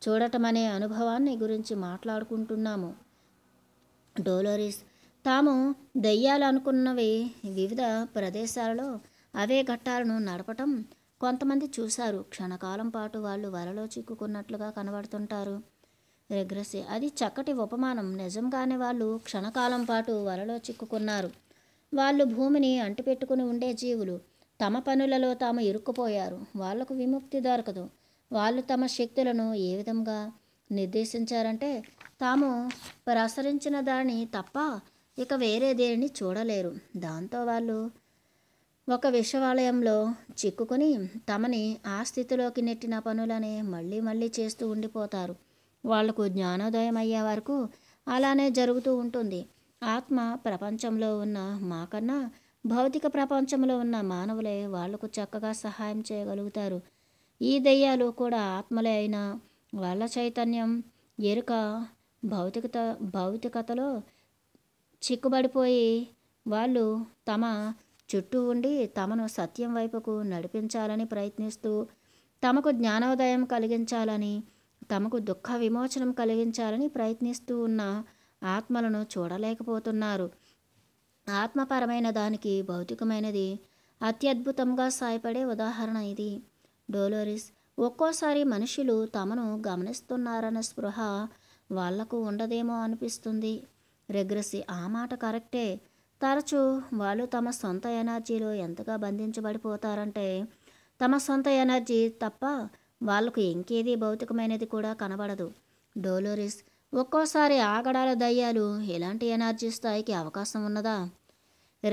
చూడటం అనే అనుభవాన్ని గురించి మాట్లాడుకుంటున్నాము డోలోరిస్ తాము అనుకున్నవి వివిధ ప్రదేశాలలో అవే ఘట్టాలను నడపటం కొంతమంది చూశారు క్షణకాలం పాటు వాళ్ళు వలలో చిక్కుకున్నట్లుగా కనబడుతుంటారు రెగ్రసి అది చక్కటి ఉపమానం నిజంగానే వాళ్ళు క్షణకాలం పాటు వలలో చిక్కుకున్నారు వాళ్ళు భూమిని అంటిపెట్టుకుని ఉండే జీవులు తమ పనులలో తాము ఇరుక్కుపోయారు వాళ్లకు విముక్తి దొరకదు వాళ్ళు తమ శక్తులను ఏ విధంగా నిర్దేశించారంటే తాము ప్రసరించిన దాన్ని తప్ప ఇక వేరే దేనిని చూడలేరు దాంతో వాళ్ళు ఒక విశ్వాలయంలో చిక్కుకుని తమని ఆ స్థితిలోకి నెట్టిన పనులనే మళ్ళీ మళ్ళీ చేస్తూ ఉండిపోతారు వాళ్లకు జ్ఞానోదయం అయ్యే వరకు అలానే జరుగుతూ ఉంటుంది ఆత్మ ప్రపంచంలో ఉన్న మాకన్నా భౌతిక ప్రపంచంలో ఉన్న మానవులే వాళ్లకు చక్కగా సహాయం చేయగలుగుతారు ఈ దెయ్యాలు కూడా ఆత్మలే అయినా వాళ్ళ చైతన్యం ఎరుక భౌతికత భౌతికతలో చిక్కుబడిపోయి వాళ్ళు తమ చుట్టూ ఉండి తమను సత్యం వైపుకు నడిపించాలని ప్రయత్నిస్తూ తమకు జ్ఞానోదయం కలిగించాలని తమకు దుఃఖ విమోచనం కలిగించాలని ప్రయత్నిస్తూ ఉన్న ఆత్మలను చూడలేకపోతున్నారు ఆత్మపరమైన దానికి భౌతికమైనది అత్యద్భుతంగా సాయపడే ఉదాహరణ ఇది డోలోరిస్ ఒక్కోసారి మనుషులు తమను గమనిస్తున్నారన్న స్పృహ వాళ్లకు ఉండదేమో అనిపిస్తుంది రెగ్రసి ఆ మాట కరెక్టే తరచూ వాళ్ళు తమ సొంత ఎనర్జీలో ఎంతగా బంధించబడిపోతారంటే తమ సొంత ఎనర్జీ తప్ప వాళ్ళకు ఇంకేది భౌతికమైనది కూడా కనబడదు డోలోరిస్ ఒక్కోసారి ఆగడాల దయ్యాలు ఎలాంటి ఎనర్జీ స్థాయికి అవకాశం ఉన్నదా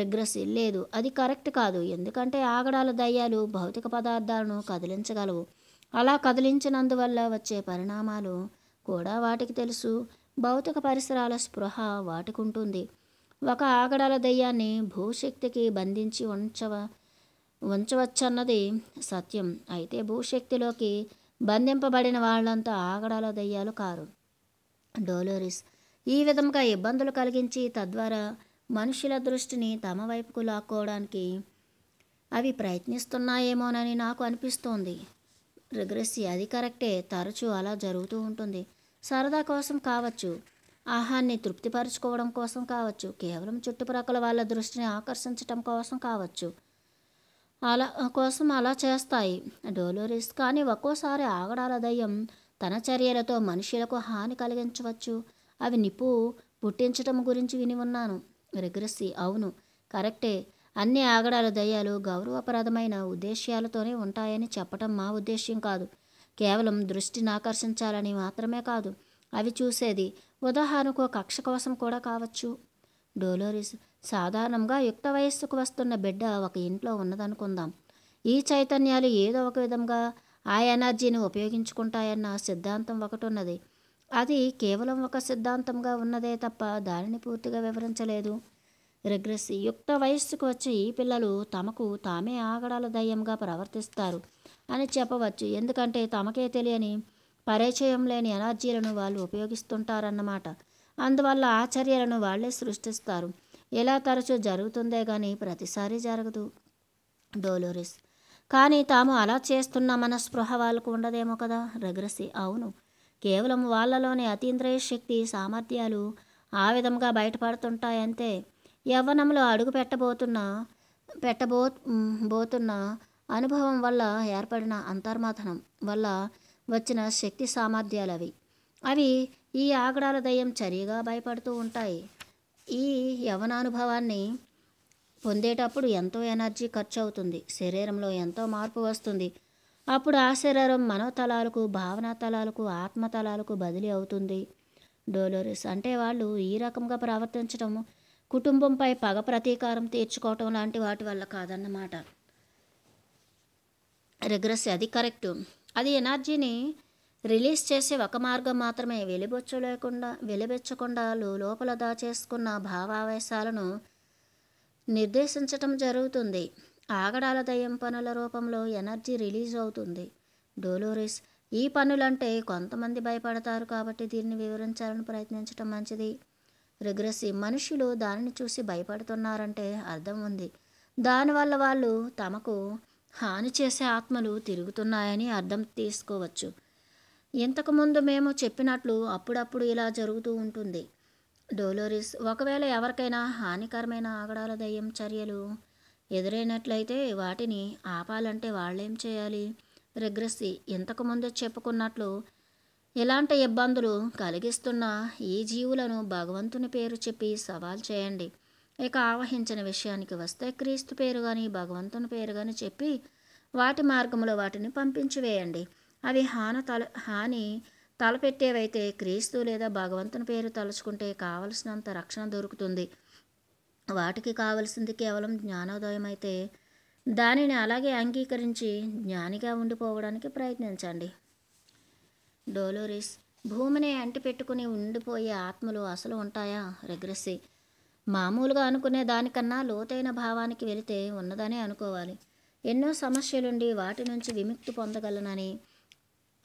రిగ్రెస్ లేదు అది కరెక్ట్ కాదు ఎందుకంటే ఆగడాల దయ్యాలు భౌతిక పదార్థాలను కదిలించగలవు అలా కదిలించినందువల్ల వచ్చే పరిణామాలు కూడా వాటికి తెలుసు భౌతిక పరిసరాల స్పృహ వాటికుంటుంది ఒక ఆగడాల దయ్యాన్ని భూశక్తికి బంధించి ఉంచవ ఉంచవచ్చన్నది సత్యం అయితే భూశక్తిలోకి బంధింపబడిన వాళ్ళంతా ఆగడాల దయ్యాలు కారు డోలోరిస్ ఈ విధంగా ఇబ్బందులు కలిగించి తద్వారా మనుషుల దృష్టిని తమ వైపుకు లాక్కోవడానికి అవి ప్రయత్నిస్తున్నాయేమోనని నాకు అనిపిస్తోంది రిగ్రెస్సి అది కరెక్టే తరచూ అలా జరుగుతూ ఉంటుంది సరదా కోసం కావచ్చు ఆహాన్ని తృప్తిపరచుకోవడం కోసం కావచ్చు కేవలం చుట్టుప్రక్కల వాళ్ళ దృష్టిని ఆకర్షించడం కోసం కావచ్చు అలా కోసం అలా చేస్తాయి డోలోరిస్ కానీ ఒక్కోసారి ఆగడాల దయ్యం తన చర్యలతో మనుషులకు హాని కలిగించవచ్చు అవి నిప్పు పుట్టించటం గురించి విని ఉన్నాను రిగ్రెసి అవును కరెక్టే అన్ని ఆగడాల దయ్యాలు గౌరవప్రదమైన ఉద్దేశ్యాలతోనే ఉంటాయని చెప్పటం మా ఉద్దేశ్యం కాదు కేవలం దృష్టిని ఆకర్షించాలని మాత్రమే కాదు అవి చూసేది ఉదాహరణకు కక్ష కోసం కూడా కావచ్చు డోలోరిస్ సాధారణంగా యుక్త వయస్సుకు వస్తున్న బిడ్డ ఒక ఇంట్లో ఉన్నదనుకుందాం ఈ చైతన్యాలు ఏదో ఒక విధంగా ఆ ఎనర్జీని ఉపయోగించుకుంటాయన్న సిద్ధాంతం ఒకటి ఉన్నది అది కేవలం ఒక సిద్ధాంతంగా ఉన్నదే తప్ప దానిని పూర్తిగా వివరించలేదు రిగ్రెస్ యుక్త వయస్సుకు వచ్చే ఈ పిల్లలు తమకు తామే ఆగడాల దయ్యంగా ప్రవర్తిస్తారు అని చెప్పవచ్చు ఎందుకంటే తమకే తెలియని పరిచయం లేని ఎనర్జీలను వాళ్ళు ఉపయోగిస్తుంటారన్నమాట అందువల్ల ఆ చర్యలను వాళ్ళే సృష్టిస్తారు ఇలా తరచూ జరుగుతుందే కానీ ప్రతిసారి జరగదు డోలోరిస్ కానీ తాము అలా చేస్తున్న స్పృహ వాళ్ళకు ఉండదేమో కదా రగ్రసి అవును కేవలం వాళ్లలోని అతీంద్రియ శక్తి సామర్థ్యాలు ఆ విధంగా బయటపడుతుంటాయంతే యవ్వనంలో అడుగు పెట్టబోతున్న పెట్టబో బోతున్న అనుభవం వల్ల ఏర్పడిన అంతర్మథనం వల్ల వచ్చిన శక్తి సామర్థ్యాలవి అవి ఈ ఆగడాల దయ్యం చరిగా భయపడుతూ ఉంటాయి ఈ యవనానుభవాన్ని పొందేటప్పుడు ఎంతో ఎనర్జీ ఖర్చు అవుతుంది శరీరంలో ఎంతో మార్పు వస్తుంది అప్పుడు ఆ శరీరం మనోతలాలకు భావనా తలాలకు ఆత్మతలాలకు బదిలీ అవుతుంది డోలోరిస్ అంటే వాళ్ళు ఈ రకంగా ప్రవర్తించడం కుటుంబంపై పగ ప్రతీకారం తీర్చుకోవటం లాంటి వాటి వల్ల కాదన్నమాట రిగ్రెస్ అది కరెక్టు అది ఎనర్జీని రిలీజ్ చేసే ఒక మార్గం మాత్రమే వెలిబొచ్చలేకుండా వెలిబెచ్చకుండా లోపల దాచేసుకున్న భావావేశాలను నిర్దేశించటం జరుగుతుంది ఆగడాల దయ్యం పనుల రూపంలో ఎనర్జీ రిలీజ్ అవుతుంది డోలోరిస్ ఈ పనులంటే కొంతమంది భయపడతారు కాబట్టి దీన్ని వివరించాలని ప్రయత్నించడం మంచిది రిగ్రెసివ్ మనుషులు దానిని చూసి భయపడుతున్నారంటే అర్థం ఉంది దానివల్ల వాళ్ళు తమకు హాని చేసే ఆత్మలు తిరుగుతున్నాయని అర్థం తీసుకోవచ్చు ఇంతకుముందు మేము చెప్పినట్లు అప్పుడప్పుడు ఇలా జరుగుతూ ఉంటుంది డోలోరిస్ ఒకవేళ ఎవరికైనా హానికరమైన ఆగడాల దయ్యం చర్యలు ఎదురైనట్లయితే వాటిని ఆపాలంటే వాళ్ళేం చేయాలి రెగ్రెస్సి ఇంతకుముందు చెప్పుకున్నట్లు ఇలాంటి ఇబ్బందులు కలిగిస్తున్న ఈ జీవులను భగవంతుని పేరు చెప్పి సవాల్ చేయండి ఇక ఆవహించిన విషయానికి వస్తే క్రీస్తు పేరు కానీ భగవంతుని పేరు కానీ చెప్పి వాటి మార్గంలో వాటిని పంపించివేయండి అవి హాన తల హాని తలపెట్టేవైతే క్రీస్తు లేదా భగవంతుని పేరు తలుచుకుంటే కావలసినంత రక్షణ దొరుకుతుంది వాటికి కావలసింది కేవలం జ్ఞానోదయం అయితే దానిని అలాగే అంగీకరించి జ్ఞానిగా ఉండిపోవడానికి ప్రయత్నించండి డోలోరిస్ భూమిని అంటిపెట్టుకుని ఉండిపోయే ఆత్మలు అసలు ఉంటాయా రెగ్రెసి మామూలుగా అనుకునే దానికన్నా లోతైన భావానికి వెళితే ఉన్నదనే అనుకోవాలి ఎన్నో సమస్యలుండి వాటి నుంచి విముక్తి పొందగలనని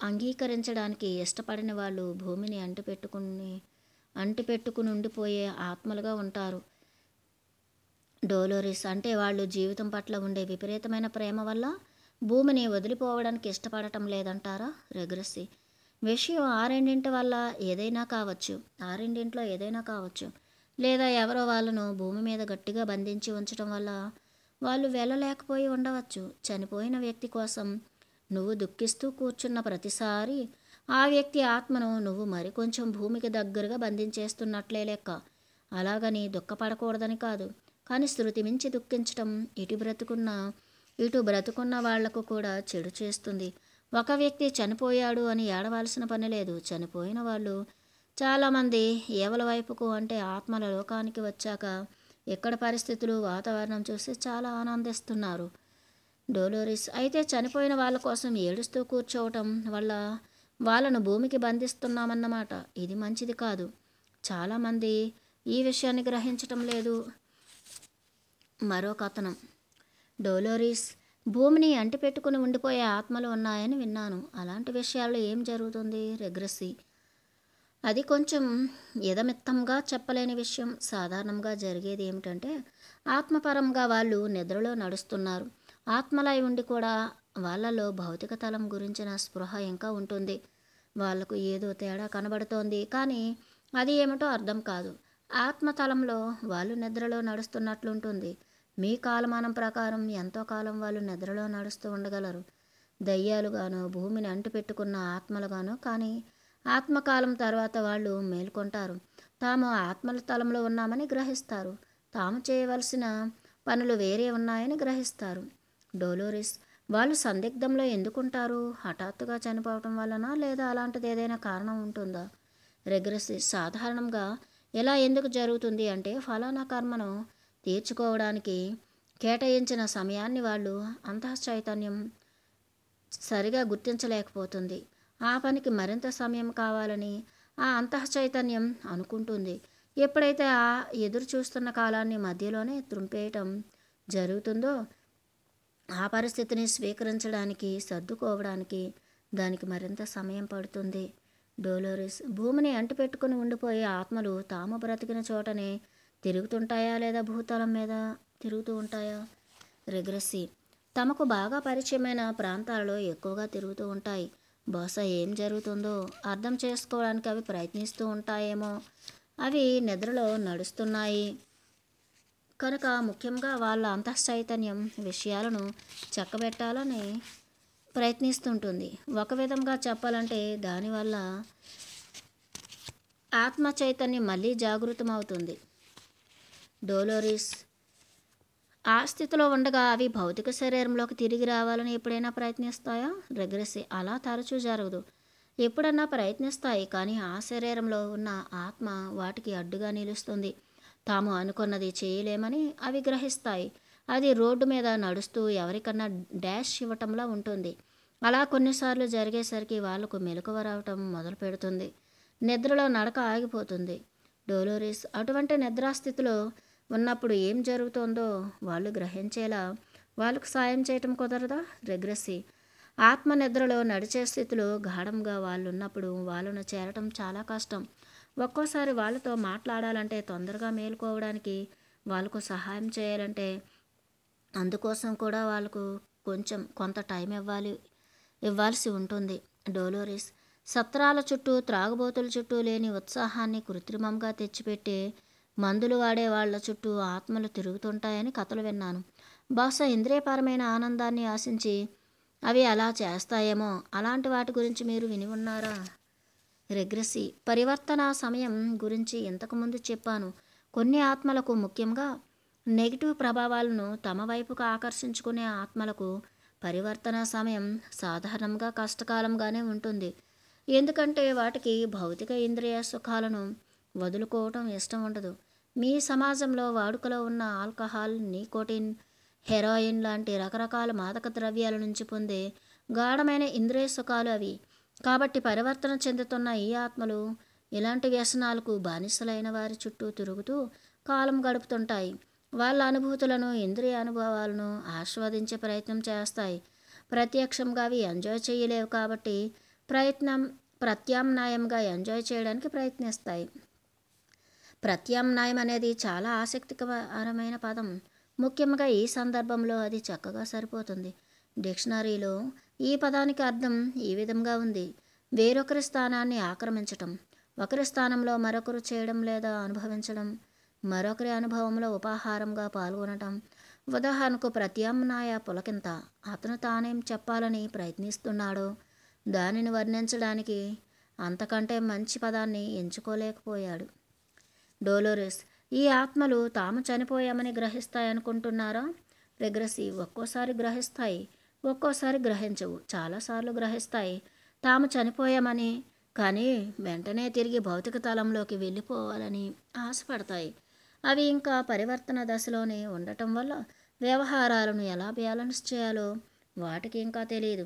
అంగీకరించడానికి ఇష్టపడిన వాళ్ళు భూమిని అంటిపెట్టుకుని అంటిపెట్టుకుని ఉండిపోయే ఆత్మలుగా ఉంటారు డోలోరిస్ అంటే వాళ్ళు జీవితం పట్ల ఉండే విపరీతమైన ప్రేమ వల్ల భూమిని వదిలిపోవడానికి ఇష్టపడటం లేదంటారా రెగ్రెస్సీ విషయం ఆరెండింటి వల్ల ఏదైనా కావచ్చు ఆరెండింట్లో ఏదైనా కావచ్చు లేదా ఎవరో వాళ్ళను భూమి మీద గట్టిగా బంధించి ఉంచడం వల్ల వాళ్ళు వెళ్ళలేకపోయి ఉండవచ్చు చనిపోయిన వ్యక్తి కోసం నువ్వు దుఃఖిస్తూ కూర్చున్న ప్రతిసారి ఆ వ్యక్తి ఆత్మను నువ్వు మరి కొంచెం భూమికి దగ్గరగా బంధించేస్తున్నట్లే లెక్క అలాగని దుఃఖపడకూడదని కాదు కానీ శృతి మించి దుఃఖించటం ఇటు బ్రతుకున్న ఇటు బ్రతుకున్న వాళ్లకు కూడా చెడు చేస్తుంది ఒక వ్యక్తి చనిపోయాడు అని ఏడవలసిన పని లేదు చనిపోయిన వాళ్ళు చాలామంది ఏవల వైపుకు అంటే ఆత్మల లోకానికి వచ్చాక ఎక్కడ పరిస్థితులు వాతావరణం చూసి చాలా ఆనందిస్తున్నారు డోలోరిస్ అయితే చనిపోయిన వాళ్ళ కోసం ఏడుస్తూ కూర్చోవటం వల్ల వాళ్ళను భూమికి బంధిస్తున్నామన్నమాట ఇది మంచిది కాదు చాలామంది ఈ విషయాన్ని గ్రహించటం లేదు మరో కథనం డోలోరిస్ భూమిని అంటిపెట్టుకుని ఉండిపోయే ఆత్మలు ఉన్నాయని విన్నాను అలాంటి విషయాల్లో ఏం జరుగుతుంది రెగ్రెసీ అది కొంచెం యథమిత్తంగా చెప్పలేని విషయం సాధారణంగా జరిగేది ఏమిటంటే ఆత్మపరంగా వాళ్ళు నిద్రలో నడుస్తున్నారు ఆత్మలై ఉండి కూడా వాళ్ళలో భౌతిక తలం గురించిన స్పృహ ఇంకా ఉంటుంది వాళ్లకు ఏదో తేడా కనబడుతోంది కానీ అది ఏమిటో అర్థం కాదు ఆత్మతలంలో వాళ్ళు నిద్రలో నడుస్తున్నట్లుంటుంది మీ కాలమానం ప్రకారం ఎంతో కాలం వాళ్ళు నిద్రలో నడుస్తూ ఉండగలరు దయ్యాలుగానో భూమిని అంటిపెట్టుకున్న ఆత్మలుగానో కానీ ఆత్మకాలం తర్వాత వాళ్ళు మేల్కొంటారు తాము ఆత్మల తలంలో ఉన్నామని గ్రహిస్తారు తాము చేయవలసిన పనులు వేరే ఉన్నాయని గ్రహిస్తారు డోలోరిస్ వాళ్ళు సందిగ్ధంలో ఎందుకుంటారు హఠాత్తుగా చనిపోవటం వలన లేదా అలాంటిది ఏదైనా కారణం ఉంటుందా రెగ్రెసి సాధారణంగా ఎలా ఎందుకు జరుగుతుంది అంటే ఫలానా కర్మను తీర్చుకోవడానికి కేటాయించిన సమయాన్ని వాళ్ళు అంతఃచైతన్యం సరిగా గుర్తించలేకపోతుంది ఆ పనికి మరింత సమయం కావాలని ఆ అంతఃచైతన్యం అనుకుంటుంది ఎప్పుడైతే ఆ ఎదురు చూస్తున్న కాలాన్ని మధ్యలోనే త్రుంపేయటం జరుగుతుందో ఆ పరిస్థితిని స్వీకరించడానికి సర్దుకోవడానికి దానికి మరింత సమయం పడుతుంది డోలోరిస్ భూమిని అంటిపెట్టుకుని ఉండిపోయే ఆత్మలు తాము బ్రతికిన చోటనే తిరుగుతుంటాయా లేదా భూతలం మీద తిరుగుతూ ఉంటాయా రెగ్రెసి తమకు బాగా పరిచయమైన ప్రాంతాలలో ఎక్కువగా తిరుగుతూ ఉంటాయి బహుశా ఏం జరుగుతుందో అర్థం చేసుకోవడానికి అవి ప్రయత్నిస్తూ ఉంటాయేమో అవి నిద్రలో నడుస్తున్నాయి కనుక ముఖ్యంగా వాళ్ళ అంతఃచైతన్యం విషయాలను చక్కబెట్టాలని ప్రయత్నిస్తుంటుంది ఒక విధంగా చెప్పాలంటే దానివల్ల ఆత్మ చైతన్యం మళ్ళీ జాగృతమవుతుంది డోలోరిస్ ఆ స్థితిలో ఉండగా అవి భౌతిక శరీరంలోకి తిరిగి రావాలని ఎప్పుడైనా ప్రయత్నిస్తాయా రెగ్రెసి అలా తరచూ జరగదు ఎప్పుడన్నా ప్రయత్నిస్తాయి కానీ ఆ శరీరంలో ఉన్న ఆత్మ వాటికి అడ్డుగా నిలుస్తుంది తాము అనుకున్నది చేయలేమని అవి గ్రహిస్తాయి అది రోడ్డు మీద నడుస్తూ ఎవరికన్నా డాష్ ఇవ్వటంలా ఉంటుంది అలా కొన్నిసార్లు జరిగేసరికి వాళ్లకు మెలకువ రావటం మొదలు పెడుతుంది నిద్రలో నడక ఆగిపోతుంది డోలోరిస్ అటువంటి నిద్రాస్థితిలో ఉన్నప్పుడు ఏం జరుగుతోందో వాళ్ళు గ్రహించేలా వాళ్ళకు సాయం చేయటం కుదరదా రెగ్రెసి ఆత్మ నిద్రలో నడిచే స్థితిలో గాఢంగా వాళ్ళు ఉన్నప్పుడు వాళ్ళను చేరటం చాలా కష్టం ఒక్కోసారి వాళ్ళతో మాట్లాడాలంటే తొందరగా మేలుకోవడానికి వాళ్ళకు సహాయం చేయాలంటే అందుకోసం కూడా వాళ్ళకు కొంచెం కొంత టైం ఇవ్వాలి ఇవ్వాల్సి ఉంటుంది డోలోరిస్ సత్రాల చుట్టూ త్రాగుబోతుల చుట్టూ లేని ఉత్సాహాన్ని కృత్రిమంగా తెచ్చిపెట్టి మందులు వాడే వాళ్ల చుట్టూ ఆత్మలు తిరుగుతుంటాయని కథలు విన్నాను బహుశా ఇంద్రియపరమైన ఆనందాన్ని ఆశించి అవి అలా చేస్తాయేమో అలాంటి వాటి గురించి మీరు విని ఉన్నారా రిగ్రెసి పరివర్తన సమయం గురించి ఇంతకుముందు చెప్పాను కొన్ని ఆత్మలకు ముఖ్యంగా నెగిటివ్ ప్రభావాలను తమ వైపుకు ఆకర్షించుకునే ఆత్మలకు పరివర్తన సమయం సాధారణంగా కష్టకాలంగానే ఉంటుంది ఎందుకంటే వాటికి భౌతిక ఇంద్రియ సుఖాలను వదులుకోవటం ఇష్టం ఉండదు మీ సమాజంలో వాడుకలో ఉన్న ఆల్కహాల్ నికోటిన్ హెరాయిన్ లాంటి రకరకాల మాదక ద్రవ్యాల నుంచి పొందే గాఢమైన ఇంద్రియ సుఖాలు అవి కాబట్టి పరివర్తన చెందుతున్న ఈ ఆత్మలు ఇలాంటి వ్యసనాలకు బానిసలైన వారి చుట్టూ తిరుగుతూ కాలం గడుపుతుంటాయి వాళ్ళ అనుభూతులను ఇంద్రియ అనుభవాలను ఆస్వాదించే ప్రయత్నం చేస్తాయి ప్రత్యక్షంగా అవి ఎంజాయ్ చేయలేవు కాబట్టి ప్రయత్నం ప్రత్యామ్నాయంగా ఎంజాయ్ చేయడానికి ప్రయత్నిస్తాయి ప్రత్యామ్నాయం అనేది చాలా ఆసక్తికరమైన పదం ముఖ్యంగా ఈ సందర్భంలో అది చక్కగా సరిపోతుంది డిక్షనరీలో ఈ పదానికి అర్థం ఈ విధంగా ఉంది వేరొకరి స్థానాన్ని ఆక్రమించటం ఒకరి స్థానంలో మరొకరు చేయడం లేదా అనుభవించడం మరొకరి అనుభవంలో ఉపాహారంగా పాల్గొనటం ఉదాహరణకు ప్రత్యామ్నాయ పులకింత అతను తానేం చెప్పాలని ప్రయత్నిస్తున్నాడో దానిని వర్ణించడానికి అంతకంటే మంచి పదాన్ని ఎంచుకోలేకపోయాడు డోలోరెస్ ఈ ఆత్మలు తాము చనిపోయామని గ్రహిస్తాయనుకుంటున్నారా రెగ్రెసివ్ ఒక్కోసారి గ్రహిస్తాయి ఒక్కోసారి గ్రహించవు చాలాసార్లు గ్రహిస్తాయి తాము చనిపోయామని కానీ వెంటనే తిరిగి భౌతిక తలంలోకి వెళ్ళిపోవాలని ఆశపడతాయి అవి ఇంకా పరివర్తన దశలోనే ఉండటం వల్ల వ్యవహారాలను ఎలా బ్యాలెన్స్ చేయాలో వాటికి ఇంకా తెలియదు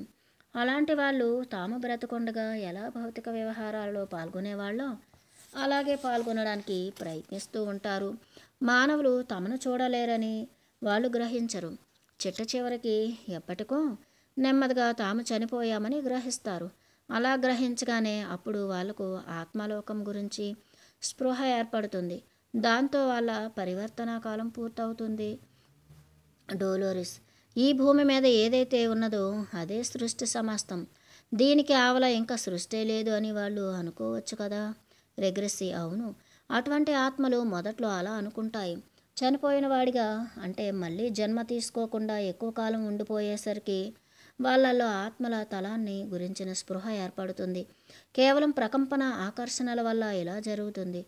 అలాంటి వాళ్ళు తాము బ్రతకుండగా ఎలా భౌతిక వ్యవహారాలలో పాల్గొనేవాళ్ళో అలాగే పాల్గొనడానికి ప్రయత్నిస్తూ ఉంటారు మానవులు తమను చూడలేరని వాళ్ళు గ్రహించరు చిట్ట చివరికి ఎప్పటికో నెమ్మదిగా తాము చనిపోయామని గ్రహిస్తారు అలా గ్రహించగానే అప్పుడు వాళ్ళకు ఆత్మలోకం గురించి స్పృహ ఏర్పడుతుంది దాంతో వాళ్ళ పరివర్తన కాలం పూర్తవుతుంది డోలోరిస్ ఈ భూమి మీద ఏదైతే ఉన్నదో అదే సృష్టి సమస్తం దీనికి ఆవల ఇంకా సృష్టి లేదు అని వాళ్ళు అనుకోవచ్చు కదా రెగ్రెస్సీ అవును అటువంటి ఆత్మలు మొదట్లో అలా అనుకుంటాయి చనిపోయిన వాడిగా అంటే మళ్ళీ జన్మ తీసుకోకుండా ఎక్కువ కాలం ఉండిపోయేసరికి వాళ్ళల్లో ఆత్మల తలాన్ని గురించిన స్పృహ ఏర్పడుతుంది కేవలం ప్రకంపన ఆకర్షణల వల్ల ఇలా జరుగుతుంది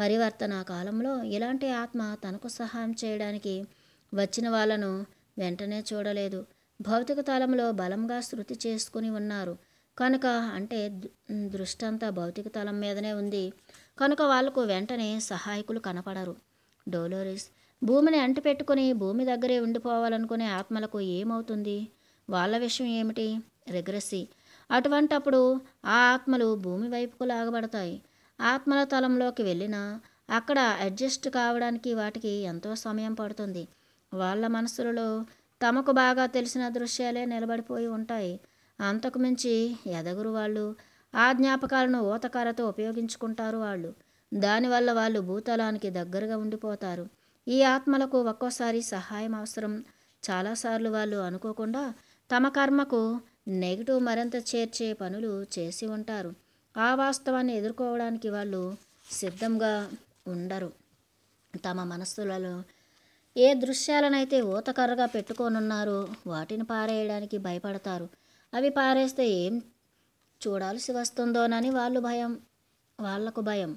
పరివర్తన కాలంలో ఇలాంటి ఆత్మ తనకు సహాయం చేయడానికి వచ్చిన వాళ్ళను వెంటనే చూడలేదు భౌతిక తలంలో బలంగా శృతి చేసుకుని ఉన్నారు కనుక అంటే దృష్టంతా భౌతిక తలం మీదనే ఉంది కనుక వాళ్లకు వెంటనే సహాయకులు కనపడరు డోలోరిస్ భూమిని అంటిపెట్టుకుని భూమి దగ్గరే ఉండిపోవాలనుకునే ఆత్మలకు ఏమవుతుంది వాళ్ళ విషయం ఏమిటి రిగ్రెసి అటువంటప్పుడు ఆ ఆత్మలు భూమి వైపుకు లాగబడతాయి ఆత్మల తలంలోకి వెళ్ళినా అక్కడ అడ్జస్ట్ కావడానికి వాటికి ఎంతో సమయం పడుతుంది వాళ్ళ మనసులలో తమకు బాగా తెలిసిన దృశ్యాలే నిలబడిపోయి ఉంటాయి అంతకుమించి ఎదగురు వాళ్ళు ఆ జ్ఞాపకాలను ఓతకారతో ఉపయోగించుకుంటారు వాళ్ళు దానివల్ల వాళ్ళు భూతలానికి దగ్గరగా ఉండిపోతారు ఈ ఆత్మలకు ఒక్కోసారి సహాయం అవసరం చాలాసార్లు వాళ్ళు అనుకోకుండా తమ కర్మకు నెగిటివ్ మరింత చేర్చే పనులు చేసి ఉంటారు ఆ వాస్తవాన్ని ఎదుర్కోవడానికి వాళ్ళు సిద్ధంగా ఉండరు తమ మనస్సులలో ఏ దృశ్యాలనైతే ఊతకర్రగా పెట్టుకోనున్నారో వాటిని పారేయడానికి భయపడతారు అవి పారేస్తే ఏం చూడాల్సి వస్తుందోనని వాళ్ళు భయం వాళ్లకు భయం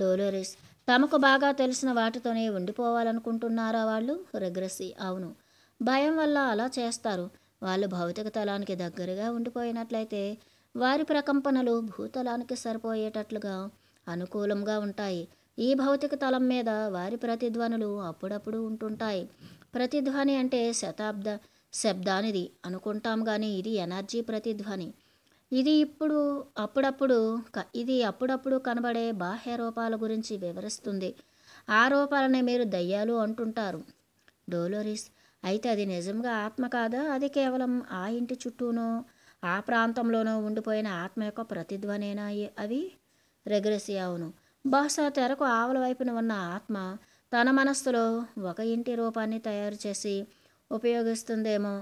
డోలోరిస్ తమకు బాగా తెలిసిన వాటితోనే ఉండిపోవాలనుకుంటున్నారా వాళ్ళు రిగ్రెసి అవును భయం వల్ల అలా చేస్తారు వాళ్ళు భౌతిక తలానికి దగ్గరగా ఉండిపోయినట్లయితే వారి ప్రకంపనలు భూతలానికి సరిపోయేటట్లుగా అనుకూలంగా ఉంటాయి ఈ భౌతిక తలం మీద వారి ప్రతిధ్వనులు అప్పుడప్పుడు ఉంటుంటాయి ప్రతిధ్వని అంటే శతాబ్ద శబ్దానిది అనుకుంటాం కానీ ఇది ఎనర్జీ ప్రతిధ్వని ఇది ఇప్పుడు అప్పుడప్పుడు ఇది అప్పుడప్పుడు కనబడే బాహ్య రూపాల గురించి వివరిస్తుంది ఆ రూపాలనే మీరు దయ్యాలు అంటుంటారు డోలోరిస్ అయితే అది నిజంగా ఆత్మ కాదా అది కేవలం ఆ ఇంటి చుట్టూనో ఆ ప్రాంతంలోనో ఉండిపోయిన ఆత్మ యొక్క ప్రతిధ్వనేనా అవి రెగ్రెసీ అవును బహుశా తెరకు ఆవల వైపున ఉన్న ఆత్మ తన మనస్సులో ఒక ఇంటి రూపాన్ని తయారు చేసి ఉపయోగిస్తుందేమో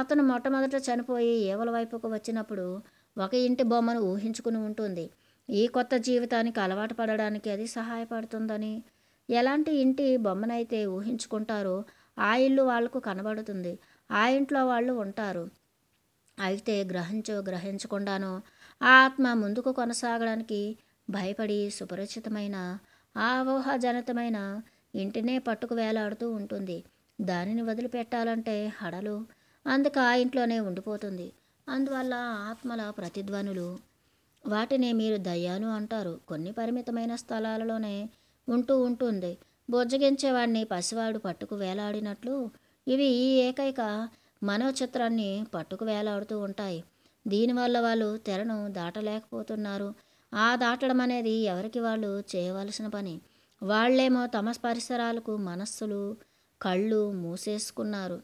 అతను మొట్టమొదట చనిపోయి ఏవల వైపుకు వచ్చినప్పుడు ఒక ఇంటి బొమ్మను ఊహించుకుని ఉంటుంది ఈ కొత్త జీవితానికి అలవాటు పడడానికి అది సహాయపడుతుందని ఎలాంటి ఇంటి బొమ్మనైతే ఊహించుకుంటారో ఆ ఇల్లు వాళ్లకు కనబడుతుంది ఆ ఇంట్లో వాళ్ళు ఉంటారు అయితే గ్రహించో గ్రహించకుండానో ఆ ఆత్మ ముందుకు కొనసాగడానికి భయపడి సుపరిచితమైన ఆవోహజనితమైన ఇంటినే పట్టుకు వేలాడుతూ ఉంటుంది దానిని వదిలిపెట్టాలంటే హడలు అందుకు ఆ ఇంట్లోనే ఉండిపోతుంది అందువల్ల ఆత్మల ప్రతిధ్వనులు వాటిని మీరు దయ్యాలు అంటారు కొన్ని పరిమితమైన స్థలాలలోనే ఉంటూ ఉంటుంది బుజ్జగించేవాడిని పసివాడు పట్టుకు వేలాడినట్లు ఇవి ఈ ఏకైక మనోచిత్రాన్ని పట్టుకు వేలాడుతూ ఉంటాయి దీనివల్ల వాళ్ళు తెరను దాటలేకపోతున్నారు ఆ దాటడం అనేది ఎవరికి వాళ్ళు చేయవలసిన పని వాళ్ళేమో తమ పరిసరాలకు మనస్సులు కళ్ళు మూసేసుకున్నారు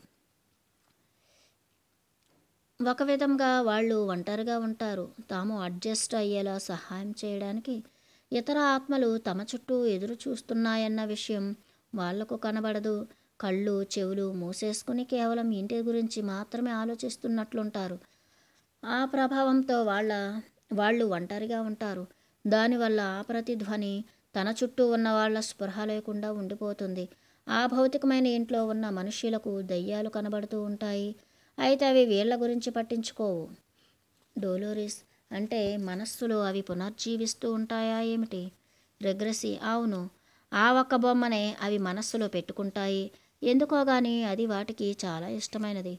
ఒక విధంగా వాళ్ళు ఒంటరిగా ఉంటారు తాము అడ్జస్ట్ అయ్యేలా సహాయం చేయడానికి ఇతర ఆత్మలు తమ చుట్టూ ఎదురు చూస్తున్నాయన్న విషయం వాళ్లకు కనబడదు కళ్ళు చెవులు మూసేసుకుని కేవలం ఇంటి గురించి మాత్రమే ఆలోచిస్తున్నట్లుంటారు ఆ ప్రభావంతో వాళ్ళ వాళ్ళు ఒంటరిగా ఉంటారు దానివల్ల ఆ ప్రతిధ్వని తన చుట్టూ ఉన్న వాళ్ళ స్పృహ లేకుండా ఉండిపోతుంది ఆ భౌతికమైన ఇంట్లో ఉన్న మనుష్యులకు దయ్యాలు కనబడుతూ ఉంటాయి అయితే అవి వీళ్ల గురించి పట్టించుకోవు డోలోరిస్ అంటే మనస్సులో అవి పునర్జీవిస్తూ ఉంటాయా ఏమిటి రెగ్రెసి అవును ఆ ఒక్క బొమ్మనే అవి మనస్సులో పెట్టుకుంటాయి ఎందుకో గాని అది వాటికి చాలా ఇష్టమైనది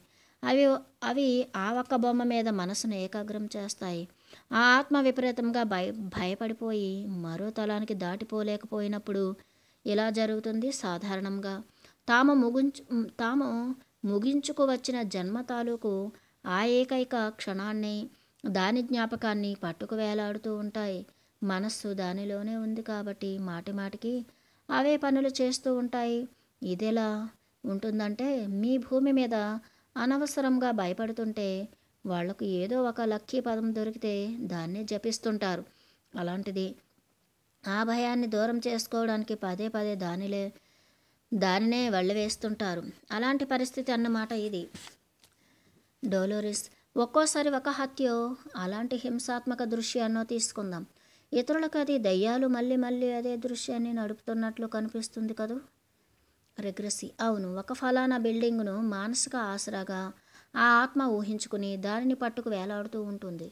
అవి అవి ఆ ఒక్క బొమ్మ మీద మనసును ఏకాగ్రం చేస్తాయి ఆ ఆత్మ విపరీతంగా భయ భయపడిపోయి మరో తలానికి దాటిపోలేకపోయినప్పుడు ఇలా జరుగుతుంది సాధారణంగా తాము ముగించు తాము ముగించుకు వచ్చిన జన్మ తాలూకు ఆ ఏకైక క్షణాన్ని దాని జ్ఞాపకాన్ని పట్టుకు వేలాడుతూ ఉంటాయి మనస్సు దానిలోనే ఉంది కాబట్టి మాటిమాటికి అవే పనులు చేస్తూ ఉంటాయి ఇదెలా ఉంటుందంటే మీ భూమి మీద అనవసరంగా భయపడుతుంటే వాళ్లకు ఏదో ఒక లక్కీ పదం దొరికితే దాన్ని జపిస్తుంటారు అలాంటిది ఆ భయాన్ని దూరం చేసుకోవడానికి పదే పదే దానిలే దానినే వెళ్ళవేస్తుంటారు అలాంటి పరిస్థితి అన్నమాట ఇది డోలోరిస్ ఒక్కోసారి ఒక హత్యో అలాంటి హింసాత్మక దృశ్యాన్నో తీసుకుందాం ఇతరులకు అది దయ్యాలు మళ్ళీ మళ్ళీ అదే దృశ్యాన్ని నడుపుతున్నట్లు కనిపిస్తుంది కదూ రిగ్రెసి అవును ఒక ఫలానా బిల్డింగ్ను మానసిక ఆసరాగా ఆ ఆత్మ ఊహించుకుని దానిని పట్టుకు వేలాడుతూ ఉంటుంది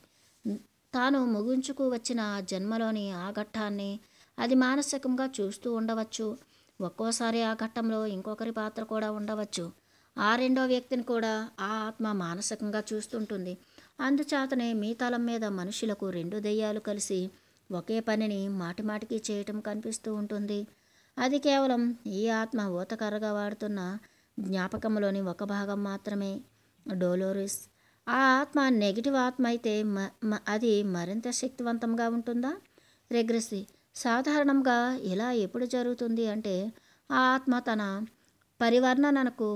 తాను ముగించుకు వచ్చిన జన్మలోని ఆ ఘట్టాన్ని అది మానసికంగా చూస్తూ ఉండవచ్చు ఒక్కోసారి ఆ ఘట్టంలో ఇంకొకరి పాత్ర కూడా ఉండవచ్చు ఆ రెండో వ్యక్తిని కూడా ఆ ఆత్మ మానసికంగా చూస్తుంటుంది అందుచేతనే మీ తలం మీద మనుషులకు రెండు దెయ్యాలు కలిసి ఒకే పనిని మాటిమాటికి చేయటం కనిపిస్తూ ఉంటుంది అది కేవలం ఈ ఆత్మ ఊతకర్రగా వాడుతున్న జ్ఞాపకంలోని ఒక భాగం మాత్రమే డోలోరిస్ ఆ ఆత్మ నెగిటివ్ ఆత్మ అయితే అది మరింత శక్తివంతంగా ఉంటుందా రెగ్రెసి సాధారణంగా ఇలా ఎప్పుడు జరుగుతుంది అంటే ఆ ఆత్మ తన పరివర్ణనకు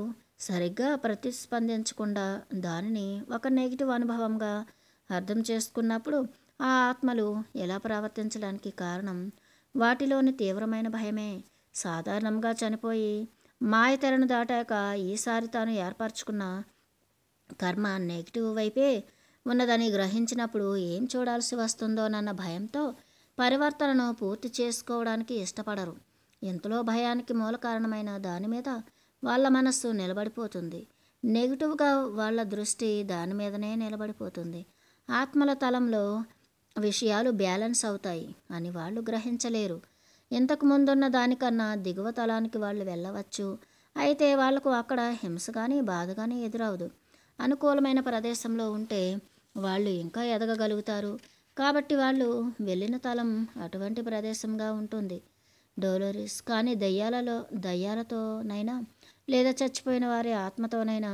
సరిగ్గా ప్రతిస్పందించకుండా దానిని ఒక నెగిటివ్ అనుభవంగా అర్థం చేసుకున్నప్పుడు ఆ ఆత్మలు ఎలా ప్రవర్తించడానికి కారణం వాటిలోని తీవ్రమైన భయమే సాధారణంగా చనిపోయి మాయతెరను దాటాక ఈసారి తాను ఏర్పరచుకున్న కర్మ నెగిటివ్ వైపే ఉన్నదని గ్రహించినప్పుడు ఏం చూడాల్సి వస్తుందోనన్న భయంతో పరివర్తనను పూర్తి చేసుకోవడానికి ఇష్టపడరు ఇంతలో భయానికి మూల కారణమైన దాని మీద వాళ్ళ మనస్సు నిలబడిపోతుంది నెగిటివ్గా వాళ్ళ దృష్టి దాని మీదనే నిలబడిపోతుంది ఆత్మల తలంలో విషయాలు బ్యాలెన్స్ అవుతాయి అని వాళ్ళు గ్రహించలేరు ఇంతకు ముందున్న దానికన్నా దిగువ తలానికి వాళ్ళు వెళ్ళవచ్చు అయితే వాళ్లకు అక్కడ హింస కానీ బాధ కానీ ఎదురవదు అనుకూలమైన ప్రదేశంలో ఉంటే వాళ్ళు ఇంకా ఎదగగలుగుతారు కాబట్టి వాళ్ళు వెళ్ళిన తలం అటువంటి ప్రదేశంగా ఉంటుంది డోలోరిస్ కానీ దయ్యాలలో దయ్యాలతోనైనా లేదా చచ్చిపోయిన వారి ఆత్మతోనైనా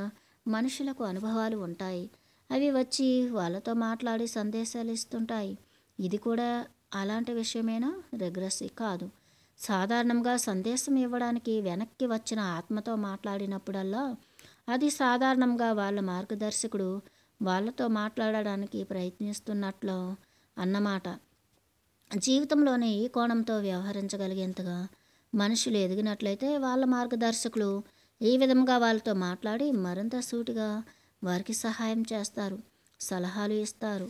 మనుషులకు అనుభవాలు ఉంటాయి అవి వచ్చి వాళ్ళతో మాట్లాడి సందేశాలు ఇస్తుంటాయి ఇది కూడా అలాంటి విషయమేనా రెగ్రెసి కాదు సాధారణంగా సందేశం ఇవ్వడానికి వెనక్కి వచ్చిన ఆత్మతో మాట్లాడినప్పుడల్లా అది సాధారణంగా వాళ్ళ మార్గదర్శకుడు వాళ్ళతో మాట్లాడడానికి ప్రయత్నిస్తున్నట్లు అన్నమాట జీవితంలోనే ఈ కోణంతో వ్యవహరించగలిగేంతగా మనుషులు ఎదిగినట్లయితే వాళ్ళ మార్గదర్శకులు ఈ విధంగా వాళ్ళతో మాట్లాడి మరింత సూటిగా వారికి సహాయం చేస్తారు సలహాలు ఇస్తారు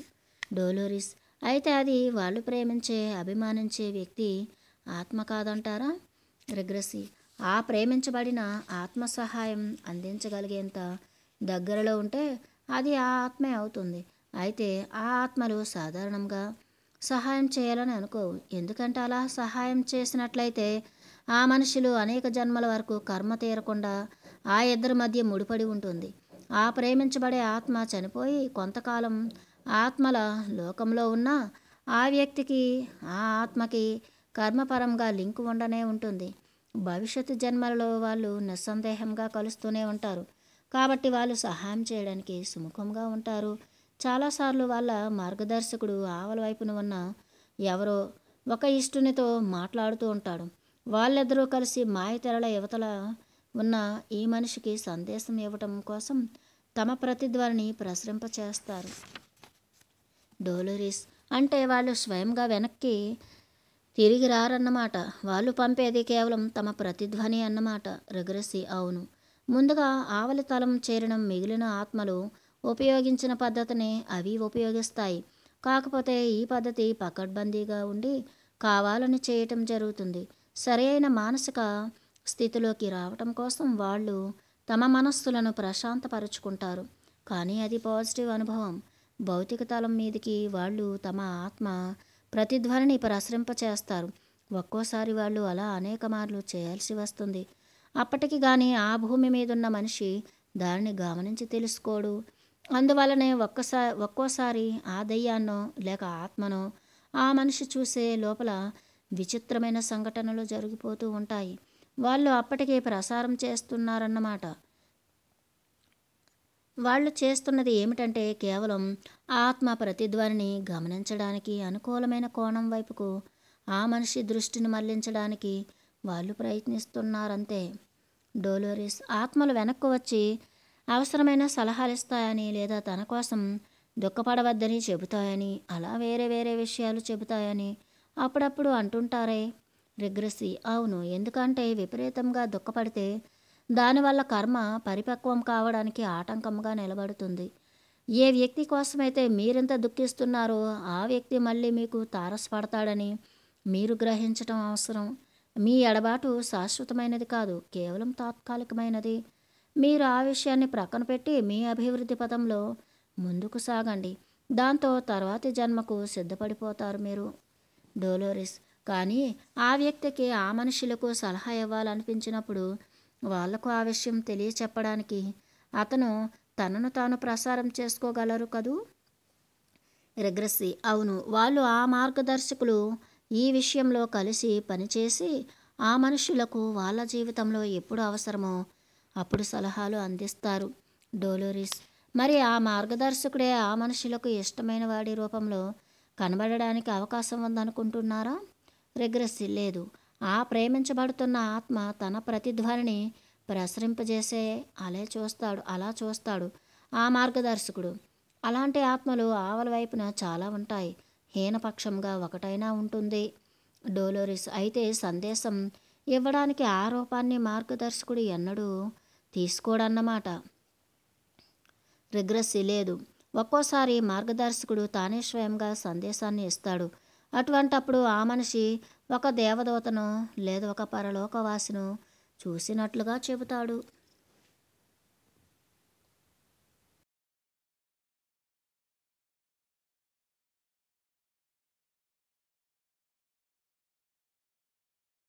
డోలోరిస్ అయితే అది వాళ్ళు ప్రేమించే అభిమానించే వ్యక్తి ఆత్మ కాదంటారా రిగ్రెసివ్ ఆ ప్రేమించబడిన ఆత్మ సహాయం అందించగలిగేంత దగ్గరలో ఉంటే అది ఆ ఆత్మే అవుతుంది అయితే ఆ ఆత్మలు సాధారణంగా సహాయం చేయాలని అనుకోవు ఎందుకంటే అలా సహాయం చేసినట్లయితే ఆ మనుషులు అనేక జన్మల వరకు కర్మ తీరకుండా ఆ ఇద్దరి మధ్య ముడిపడి ఉంటుంది ఆ ప్రేమించబడే ఆత్మ చనిపోయి కొంతకాలం ఆత్మల లోకంలో ఉన్న ఆ వ్యక్తికి ఆ ఆత్మకి కర్మపరంగా లింక్ ఉండనే ఉంటుంది భవిష్యత్తు జన్మలలో వాళ్ళు నిస్సందేహంగా కలుస్తూనే ఉంటారు కాబట్టి వాళ్ళు సహాయం చేయడానికి సుముఖంగా ఉంటారు చాలాసార్లు వాళ్ళ మార్గదర్శకుడు ఆవల వైపున ఉన్న ఎవరో ఒక ఇష్టునితో మాట్లాడుతూ ఉంటాడు వాళ్ళిద్దరూ కలిసి మాయతెరల యువతల ఉన్న ఈ మనిషికి సందేశం ఇవ్వటం కోసం తమ ప్రతిధ్వనిని ప్రసరింపచేస్తారు డోలరీస్ అంటే వాళ్ళు స్వయంగా వెనక్కి తిరిగి రారన్నమాట వాళ్ళు పంపేది కేవలం తమ ప్రతిధ్వని అన్నమాట రిగ్రెసి అవును ముందుగా ఆవలి తలం చేరడం మిగిలిన ఆత్మలు ఉపయోగించిన పద్ధతిని అవి ఉపయోగిస్తాయి కాకపోతే ఈ పద్ధతి పకడ్బందీగా ఉండి కావాలని చేయటం జరుగుతుంది సరైన మానసిక స్థితిలోకి రావటం కోసం వాళ్ళు తమ మనస్సులను ప్రశాంతపరుచుకుంటారు కానీ అది పాజిటివ్ అనుభవం భౌతిక తలం మీదకి వాళ్ళు తమ ఆత్మ ప్రతిధ్వనిని ప్రసరింపచేస్తారు ఒక్కోసారి వాళ్ళు అలా అనేక మార్లు చేయాల్సి వస్తుంది అప్పటికి కానీ ఆ భూమి మీదున్న మనిషి దానిని గమనించి తెలుసుకోడు అందువలనే ఒక్కసా ఒక్కోసారి ఆ దయ్యాన్నో లేక ఆత్మనో ఆ మనిషి చూసే లోపల విచిత్రమైన సంఘటనలు జరిగిపోతూ ఉంటాయి వాళ్ళు అప్పటికే ప్రసారం చేస్తున్నారన్నమాట వాళ్ళు చేస్తున్నది ఏమిటంటే కేవలం ఆత్మ ప్రతిధ్వని గమనించడానికి అనుకూలమైన కోణం వైపుకు ఆ మనిషి దృష్టిని మళ్లించడానికి వాళ్ళు ప్రయత్నిస్తున్నారంతే డోలోరిస్ ఆత్మలు వెనక్కు వచ్చి అవసరమైన సలహాలు ఇస్తాయని లేదా తన కోసం దుఃఖపడవద్దని చెబుతాయని అలా వేరే వేరే విషయాలు చెబుతాయని అప్పుడప్పుడు అంటుంటారే రిగ్రెసి అవును ఎందుకంటే విపరీతంగా దుఃఖపడితే దానివల్ల కర్మ పరిపక్వం కావడానికి ఆటంకంగా నిలబడుతుంది ఏ వ్యక్తి కోసమైతే మీరెంత దుఃఖిస్తున్నారో ఆ వ్యక్తి మళ్ళీ మీకు తారసపడతాడని మీరు గ్రహించటం అవసరం మీ ఎడబాటు శాశ్వతమైనది కాదు కేవలం తాత్కాలికమైనది మీరు ఆ విషయాన్ని ప్రక్కన పెట్టి మీ అభివృద్ధి పదంలో ముందుకు సాగండి దాంతో తర్వాతి జన్మకు సిద్ధపడిపోతారు మీరు డోలోరిస్ కానీ ఆ వ్యక్తికి ఆ మనుషులకు సలహా ఇవ్వాలనిపించినప్పుడు వాళ్లకు ఆ విషయం తెలియచెప్పడానికి అతను తనను తాను ప్రసారం చేసుకోగలరు కదూ రిగ్రెస్సి అవును వాళ్ళు ఆ మార్గదర్శకులు ఈ విషయంలో కలిసి పనిచేసి ఆ మనుషులకు వాళ్ళ జీవితంలో ఎప్పుడు అవసరమో అప్పుడు సలహాలు అందిస్తారు డోలోరిస్ మరి ఆ మార్గదర్శకుడే ఆ మనుషులకు ఇష్టమైన వాడి రూపంలో కనబడడానికి అవకాశం ఉందనుకుంటున్నారా రిగ్రెస్సి లేదు ఆ ప్రేమించబడుతున్న ఆత్మ తన ప్రతిధ్వని ప్రసరింపజేసే అలే చూస్తాడు అలా చూస్తాడు ఆ మార్గదర్శకుడు అలాంటి ఆత్మలు ఆవల వైపున చాలా ఉంటాయి హీనపక్షంగా ఒకటైనా ఉంటుంది డోలోరిస్ అయితే సందేశం ఇవ్వడానికి ఆ రూపాన్ని మార్గదర్శకుడు ఎన్నడూ తీసుకోడన్నమాట రిగ్రెస్సీ లేదు ఒక్కోసారి మార్గదర్శకుడు తానే స్వయంగా సందేశాన్ని ఇస్తాడు అటువంటప్పుడు ఆ మనిషి ఒక దేవదూతను లేదా ఒక పరలోకవాసును చూసినట్లుగా చెబుతాడు